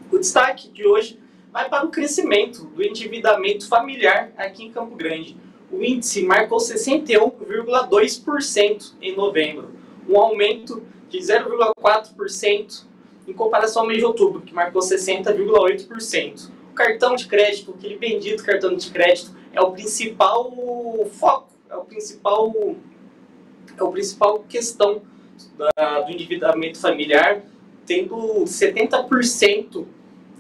Q: O destaque de hoje vai para o crescimento do endividamento familiar aqui em Campo Grande o índice marcou 61,2% em novembro, um aumento de 0,4% em comparação ao mês de outubro, que marcou 60,8%. O cartão de crédito, aquele bendito cartão de crédito, é o principal foco, é o principal é o principal questão da, do endividamento familiar, tendo 70%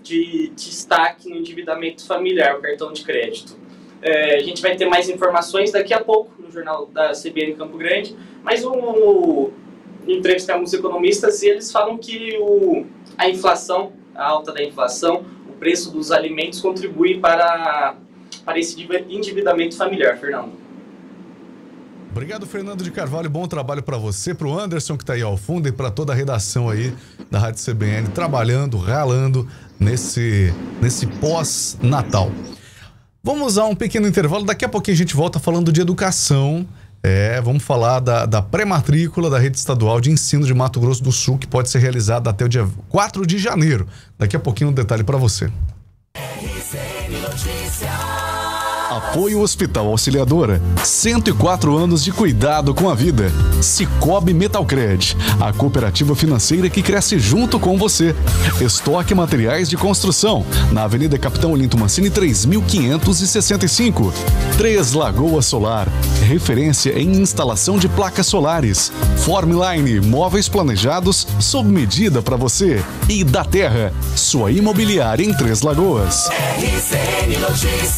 Q: de, de destaque no endividamento familiar, o cartão de crédito. É, a gente vai ter mais informações daqui a pouco no jornal da CBN Campo Grande, mas um o entrevistamos economistas e eles falam que o, a inflação, a alta da inflação, o preço dos alimentos contribui para, para esse endividamento familiar, Fernando.
A: Obrigado, Fernando de Carvalho. Bom trabalho para você, para o Anderson que está aí ao fundo e para toda a redação aí da Rádio CBN, trabalhando, ralando nesse, nesse pós-Natal. Vamos a um pequeno intervalo, daqui a pouquinho a gente volta falando de educação. É, vamos falar da, da pré-matrícula da rede estadual de ensino de Mato Grosso do Sul, que pode ser realizada até o dia 4 de janeiro. Daqui a pouquinho um detalhe para você. Apoio Hospital Auxiliadora. 104 anos de cuidado com a vida. Cicobi Metalcred. A cooperativa financeira que cresce junto com você. Estoque Materiais de Construção. Na Avenida Capitão Olinto Mancini, 3565. Três Lagoas Solar. Referência em instalação de placas solares. Formline. Móveis planejados sob medida para você. E da Terra. Sua imobiliária
J: em Três Lagoas.
B: RCN Notícias.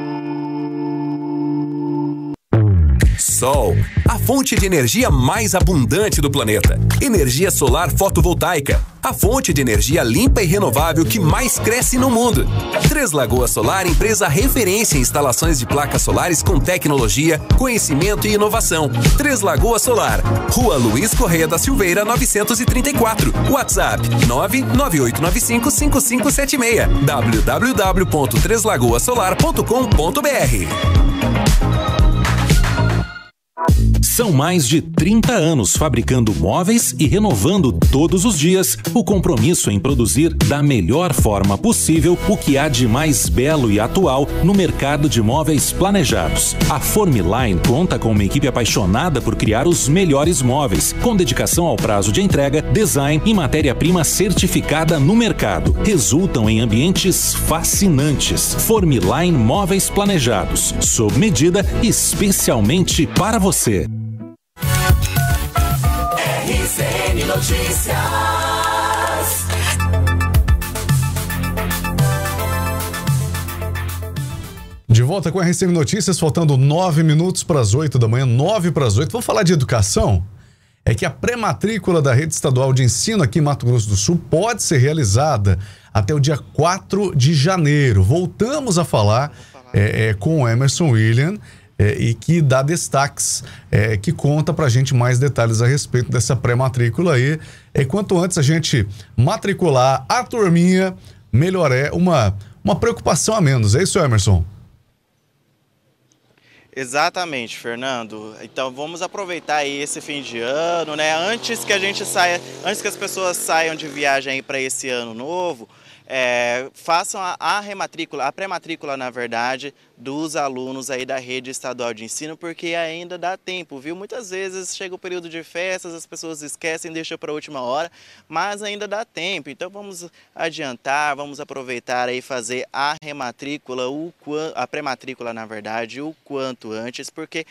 I: Sol, a fonte de energia mais abundante do planeta. Energia solar fotovoltaica, a fonte de energia limpa e renovável que mais cresce no mundo. Três Lagoas Solar, empresa referência em instalações de placas solares com tecnologia, conhecimento e inovação. Três Lagoas Solar, Rua Luiz Correia da Silveira, 934. WhatsApp 998955576 www.treslagoasolar.com.br
J: são mais de 30 anos fabricando móveis e renovando todos os dias o compromisso em produzir da melhor forma possível o que há de mais belo e atual no mercado de móveis planejados. A Formiline conta com uma equipe apaixonada por criar os melhores móveis, com dedicação ao prazo de entrega, design e matéria-prima certificada no mercado. Resultam em ambientes fascinantes. Formiline Móveis Planejados, sob medida especialmente para você você.
B: RCN Notícias.
A: De volta com a RCN Notícias, faltando nove minutos para as oito da manhã, nove para as oito. Vamos falar de educação? é que a pré-matrícula da rede estadual de ensino aqui em Mato Grosso do Sul pode ser realizada até o dia 4 de janeiro. Voltamos a falar é, é, com o Emerson William é, e que dá destaques, é, que conta para a gente mais detalhes a respeito dessa pré-matrícula aí. E é, quanto antes a gente matricular a turminha, melhor é uma, uma preocupação a menos. É isso, Emerson?
E: Exatamente, Fernando. Então vamos aproveitar aí esse fim de ano, né? Antes que a gente saia, antes que as pessoas saiam de viagem para esse ano novo, é, façam a, a rematrícula, a pré-matrícula, na verdade, dos alunos aí da rede estadual de ensino, porque ainda dá tempo, viu? Muitas vezes chega o período de festas, as pessoas esquecem, deixam para a última hora, mas ainda dá tempo. Então vamos adiantar, vamos aproveitar aí fazer a rematrícula, o, a pré-matrícula, na verdade, o quanto antes, porque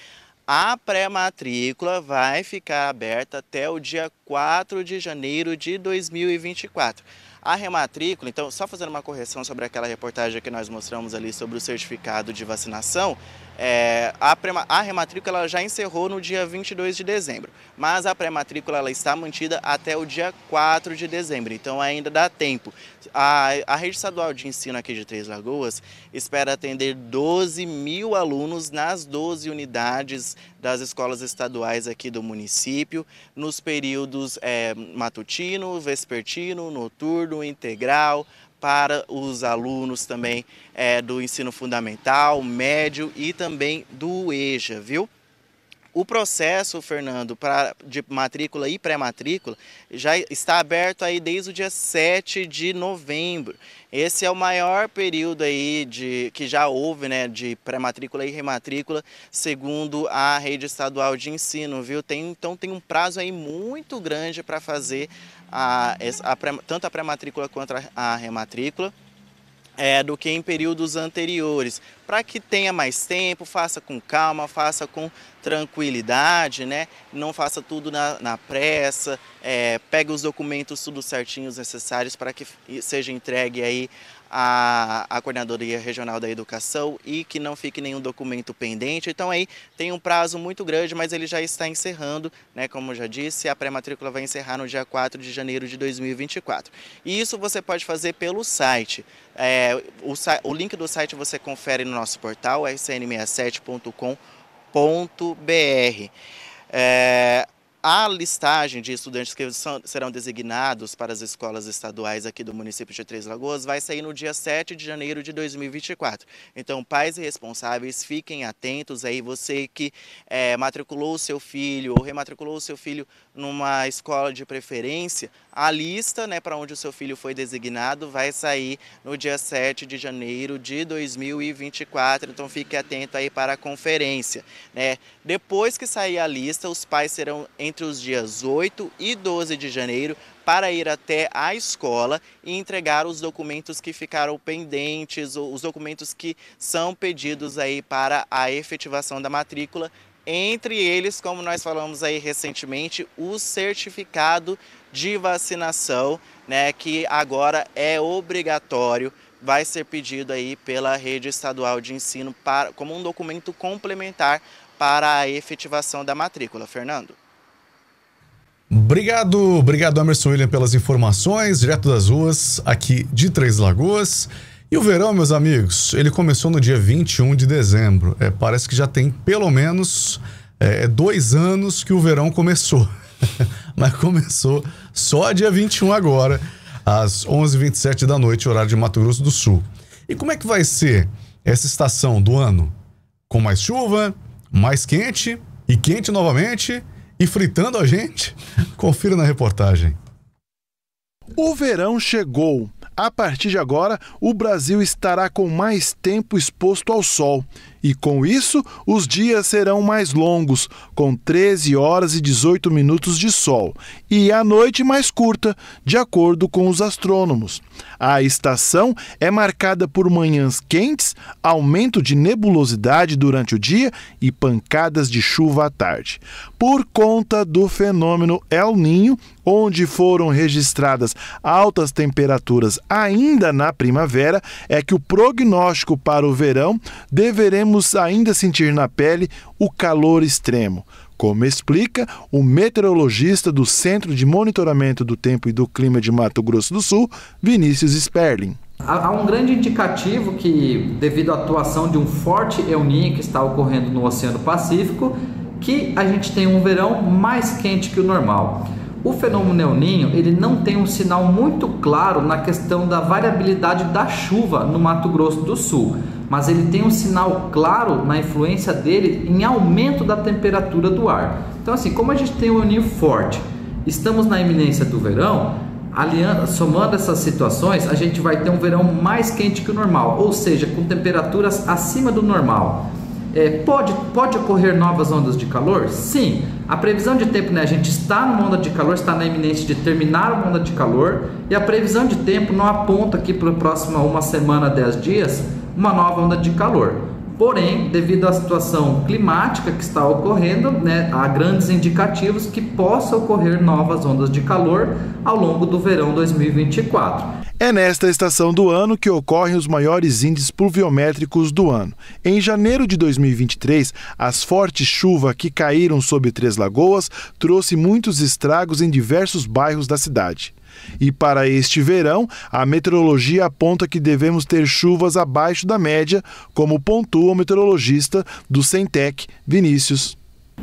E: a pré-matrícula vai ficar aberta até o dia 4 de janeiro de 2024. A rematrícula, então, só fazendo uma correção sobre aquela reportagem que nós mostramos ali sobre o certificado de vacinação, é, a, prema, a rematrícula já encerrou no dia 22 de dezembro, mas a pré-matrícula ela está mantida até o dia 4 de dezembro, então ainda dá tempo. A, a rede estadual de ensino aqui de Três Lagoas espera atender 12 mil alunos nas 12 unidades das escolas estaduais aqui do município, nos períodos é, matutino, vespertino, noturno, turno integral para os alunos também é, do ensino fundamental, médio e também do EJA, viu? O processo, Fernando, pra, de matrícula e pré-matrícula já está aberto aí desde o dia 7 de novembro. Esse é o maior período aí de, que já houve né, de pré-matrícula e rematrícula, segundo a rede estadual de ensino, viu? Tem, então tem um prazo aí muito grande para fazer a, a, tanto a pré-matrícula quanto a rematrícula. É, do que em períodos anteriores, para que tenha mais tempo, faça com calma, faça com tranquilidade, né? Não faça tudo na, na pressa, é, pegue os documentos tudo certinhos necessários para que seja entregue aí a a Coordenadoria Regional da Educação e que não fique nenhum documento pendente. Então aí tem um prazo muito grande, mas ele já está encerrando, né? Como já disse, a pré-matrícula vai encerrar no dia 4 de janeiro de 2024. E isso você pode fazer pelo site. É, o, o link do site você confere no nosso portal, rcn67.com.br. É, a listagem de estudantes que são, serão designados para as escolas estaduais aqui do município de Três Lagoas vai sair no dia 7 de janeiro de 2024. Então, pais e responsáveis, fiquem atentos aí. Você que é, matriculou o seu filho ou rematriculou o seu filho numa escola de preferência, a lista né, para onde o seu filho foi designado vai sair no dia 7 de janeiro de 2024, então fique atento aí para a conferência. Né? Depois que sair a lista, os pais serão entre os dias 8 e 12 de janeiro para ir até a escola e entregar os documentos que ficaram pendentes, os documentos que são pedidos aí para a efetivação da matrícula entre eles, como nós falamos aí recentemente, o certificado de vacinação, né, que agora é obrigatório, vai ser pedido aí pela rede estadual de ensino para, como um documento complementar para a efetivação da matrícula. Fernando.
A: Obrigado, obrigado Emerson William pelas informações, direto das ruas, aqui de Três Lagoas. E o verão, meus amigos, ele começou no dia 21 de dezembro. É, parece que já tem pelo menos é, dois anos que o verão começou. Mas começou só dia 21 agora, às 11h27 da noite, horário de Mato Grosso do Sul. E como é que vai ser essa estação do ano? Com mais chuva, mais quente e quente novamente e fritando a gente? Confira na reportagem.
F: O verão chegou. A partir de agora, o Brasil estará com mais tempo exposto ao sol. E com isso, os dias serão mais longos, com 13 horas e 18 minutos de sol, e a noite mais curta, de acordo com os astrônomos. A estação é marcada por manhãs quentes, aumento de nebulosidade durante o dia e pancadas de chuva à tarde. Por conta do fenômeno El Ninho, onde foram registradas altas temperaturas ainda na primavera, é que o prognóstico para o verão deveremos podemos ainda sentir na pele o calor extremo, como explica o meteorologista do Centro de Monitoramento do Tempo e do Clima de Mato Grosso do Sul, Vinícius Sperling.
R: Há um grande indicativo que, devido à atuação de um forte El que está ocorrendo no Oceano Pacífico, que a gente tem um verão mais quente que o normal. O fenômeno El Ninho ele não tem um sinal muito claro na questão da variabilidade da chuva no Mato Grosso do Sul, mas ele tem um sinal claro na influência dele em aumento da temperatura do ar. Então, assim, como a gente tem um El Ninho forte, estamos na iminência do verão, somando essas situações, a gente vai ter um verão mais quente que o normal, ou seja, com temperaturas acima do normal. É, pode, pode ocorrer novas ondas de calor? Sim. A previsão de tempo, né? A gente está numa onda de calor, está na iminência de terminar uma onda de calor, e a previsão de tempo não aponta aqui para a próxima uma semana, dez dias, uma nova onda de calor. Porém, devido à situação climática que está ocorrendo, né, há grandes indicativos que possa ocorrer novas ondas de calor ao longo do verão 2024.
F: É nesta estação do ano que ocorrem os maiores índices pluviométricos do ano. Em janeiro de 2023, as fortes chuvas que caíram sobre Três Lagoas trouxe muitos estragos em diversos bairros da cidade. E para este verão, a meteorologia aponta que devemos ter chuvas abaixo da média, como pontua o meteorologista do Centec,
R: Vinícius.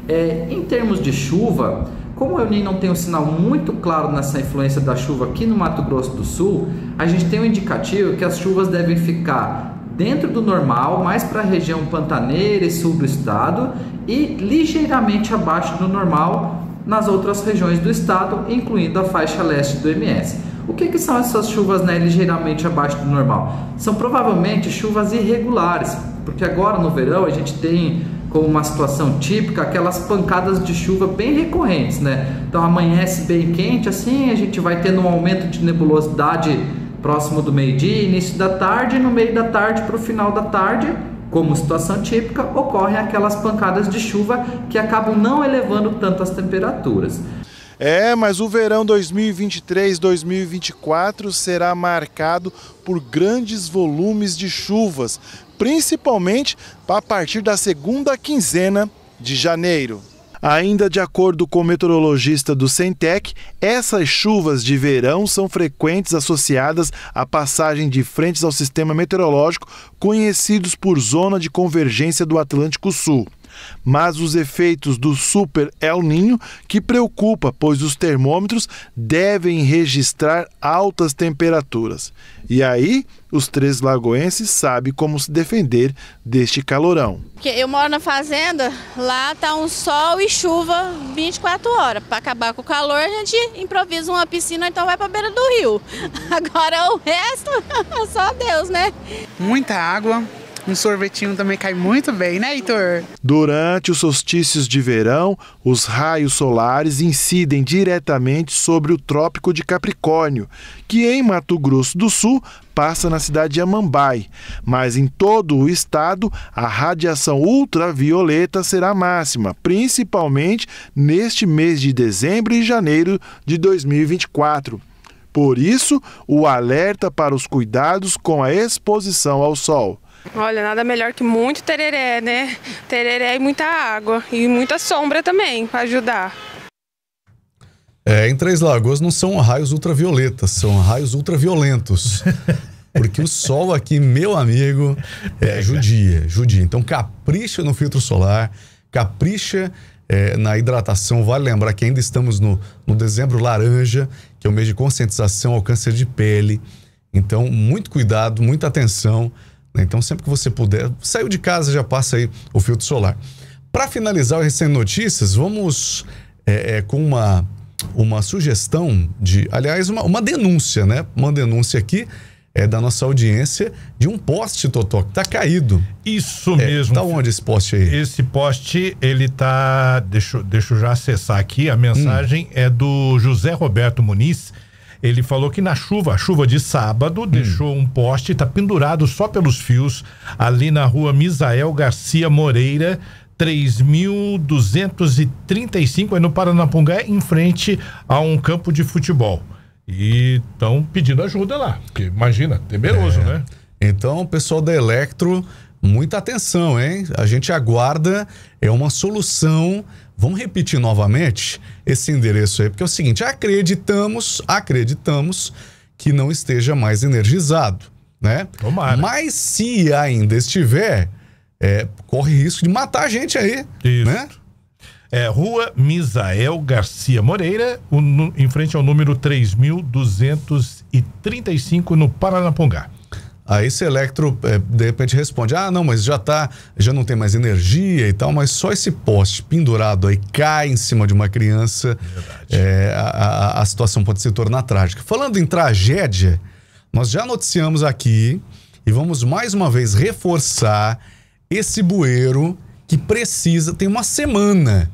R: É, em termos de chuva, como eu nem não tenho um sinal muito claro nessa influência da chuva aqui no Mato Grosso do Sul, a gente tem um indicativo que as chuvas devem ficar dentro do normal, mais para a região pantaneira e sul do estado e ligeiramente abaixo do normal nas outras regiões do estado, incluindo a faixa leste do MS. O que, que são essas chuvas né, ligeiramente abaixo do normal? São provavelmente chuvas irregulares, porque agora no verão a gente tem como uma situação típica aquelas pancadas de chuva bem recorrentes, né? Então amanhece bem quente, assim a gente vai tendo um aumento de nebulosidade próximo do meio-dia, início da tarde, no meio da tarde para o final da tarde como situação típica, ocorrem aquelas pancadas de chuva que acabam não elevando tanto as temperaturas. É, mas o verão
F: 2023-2024 será marcado por grandes volumes de chuvas, principalmente a partir da segunda quinzena de janeiro. Ainda de acordo com o meteorologista do Centec, essas chuvas de verão são frequentes associadas à passagem de frentes ao sistema meteorológico conhecidos por zona de convergência do Atlântico Sul mas os efeitos do Super El Ninho que preocupa, pois os termômetros devem registrar altas temperaturas. E aí, os três lagoenses sabem como se defender deste calorão.
P: Eu moro na fazenda, lá tá um sol e chuva 24 horas. Para acabar com o calor, a gente improvisa uma piscina, então vai para beira do rio. Agora o resto, só Deus, né?
F: Muita água, um sorvetinho também cai muito bem, né, Heitor? Durante os solstícios de verão, os raios solares incidem diretamente sobre o Trópico de Capricórnio, que em Mato Grosso do Sul passa na cidade de Amambai, mas em todo o estado a radiação ultravioleta será máxima, principalmente neste mês de dezembro e janeiro de 2024. Por isso, o alerta para os cuidados com a exposição ao sol.
K: Olha, nada melhor que muito tereré, né? Tereré e muita água e muita sombra também para ajudar.
F: É, em Três Lagoas
A: não são raios ultravioletas, são raios ultraviolentos. Porque o sol aqui, meu amigo, é, é judia, judia. Então capricha no filtro solar, capricha é, na hidratação. Vale lembrar que ainda estamos no, no dezembro laranja, que é o mês de conscientização ao câncer de pele. Então, muito cuidado, muita atenção. Né? Então, sempre que você puder, saiu de casa, já passa aí o filtro solar. Para finalizar o Recém Notícias, vamos é, é, com uma, uma sugestão de, aliás, uma, uma denúncia, né? Uma denúncia aqui é, da nossa audiência
C: de um poste, Totó, que tá caído. Isso é, mesmo. Tá onde esse poste aí? Esse poste, ele tá. Deixa, deixa eu já acessar aqui. A mensagem hum. é do José Roberto Muniz. Ele falou que na chuva, a chuva de sábado, hum. deixou um poste, está pendurado só pelos fios, ali na rua Misael Garcia Moreira, 3.235, aí é no Paranapungá, em frente a um campo de futebol. E estão pedindo ajuda lá, porque imagina, temeroso, é. né?
A: Então, o pessoal da Electro Muita atenção, hein? A gente aguarda, é uma solução. Vamos repetir novamente esse endereço aí, porque é o seguinte: acreditamos, acreditamos que não esteja mais energizado, né? Tomara.
C: Mas se ainda estiver, é, corre risco de matar a gente aí, Isso. né? É Rua Misael Garcia Moreira, em frente ao número 3235 no Paranapongá. Aí
A: Selectro, é, de repente, responde: Ah, não, mas já tá, já não tem mais energia e tal, mas só esse poste pendurado aí cai em cima de uma criança, é, a, a, a situação pode se tornar trágica. Falando em tragédia, nós já noticiamos aqui e vamos mais uma vez reforçar esse bueiro que precisa. Tem uma semana,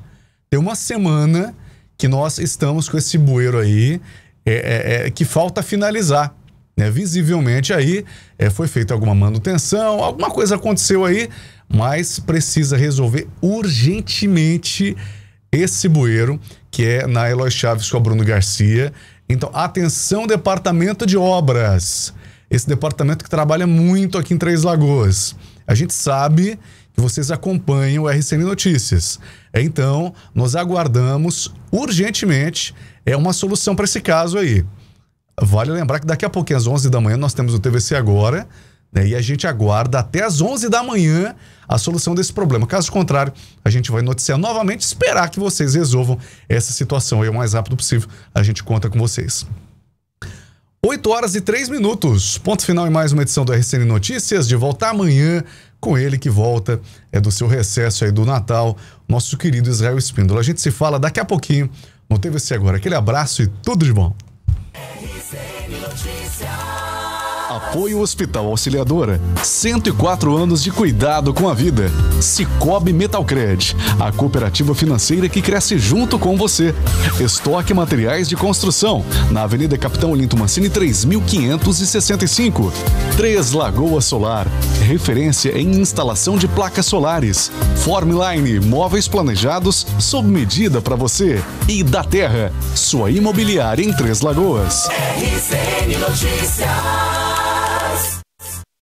A: tem uma semana que nós estamos com esse bueiro aí é, é, é que falta finalizar. Né? Visivelmente aí é, foi feita alguma manutenção, alguma coisa aconteceu aí, mas precisa resolver urgentemente esse bueiro que é na Eloy Chaves com a Bruno Garcia. Então, atenção, departamento de obras. Esse departamento que trabalha muito aqui em Três Lagoas. A gente sabe que vocês acompanham o RCN Notícias. É, então, nós aguardamos urgentemente é uma solução para esse caso aí. Vale lembrar que daqui a pouquinho, às 11 da manhã, nós temos o TVC agora, né? E a gente aguarda até às 11 da manhã a solução desse problema. Caso contrário, a gente vai noticiar novamente, esperar que vocês resolvam essa situação aí o mais rápido possível. A gente conta com vocês. 8 horas e 3 minutos. Ponto final em mais uma edição do RCN Notícias. De volta amanhã com ele que volta é do seu recesso aí do Natal, nosso querido Israel Espíndola. A gente se fala daqui a pouquinho no TVC agora. Aquele abraço e tudo de bom. Danny Lil' Apoio Hospital Auxiliadora. 104 anos de cuidado com a vida. Cicobi Metalcred, a cooperativa financeira que cresce junto com você. Estoque Materiais de Construção, na Avenida Capitão Linto Mancini 3565. Três Lagoas Solar, referência em instalação de placas solares. Formline, móveis planejados sob medida para você. E da Terra, sua imobiliária em Três Lagoas.
B: RCN Notícias.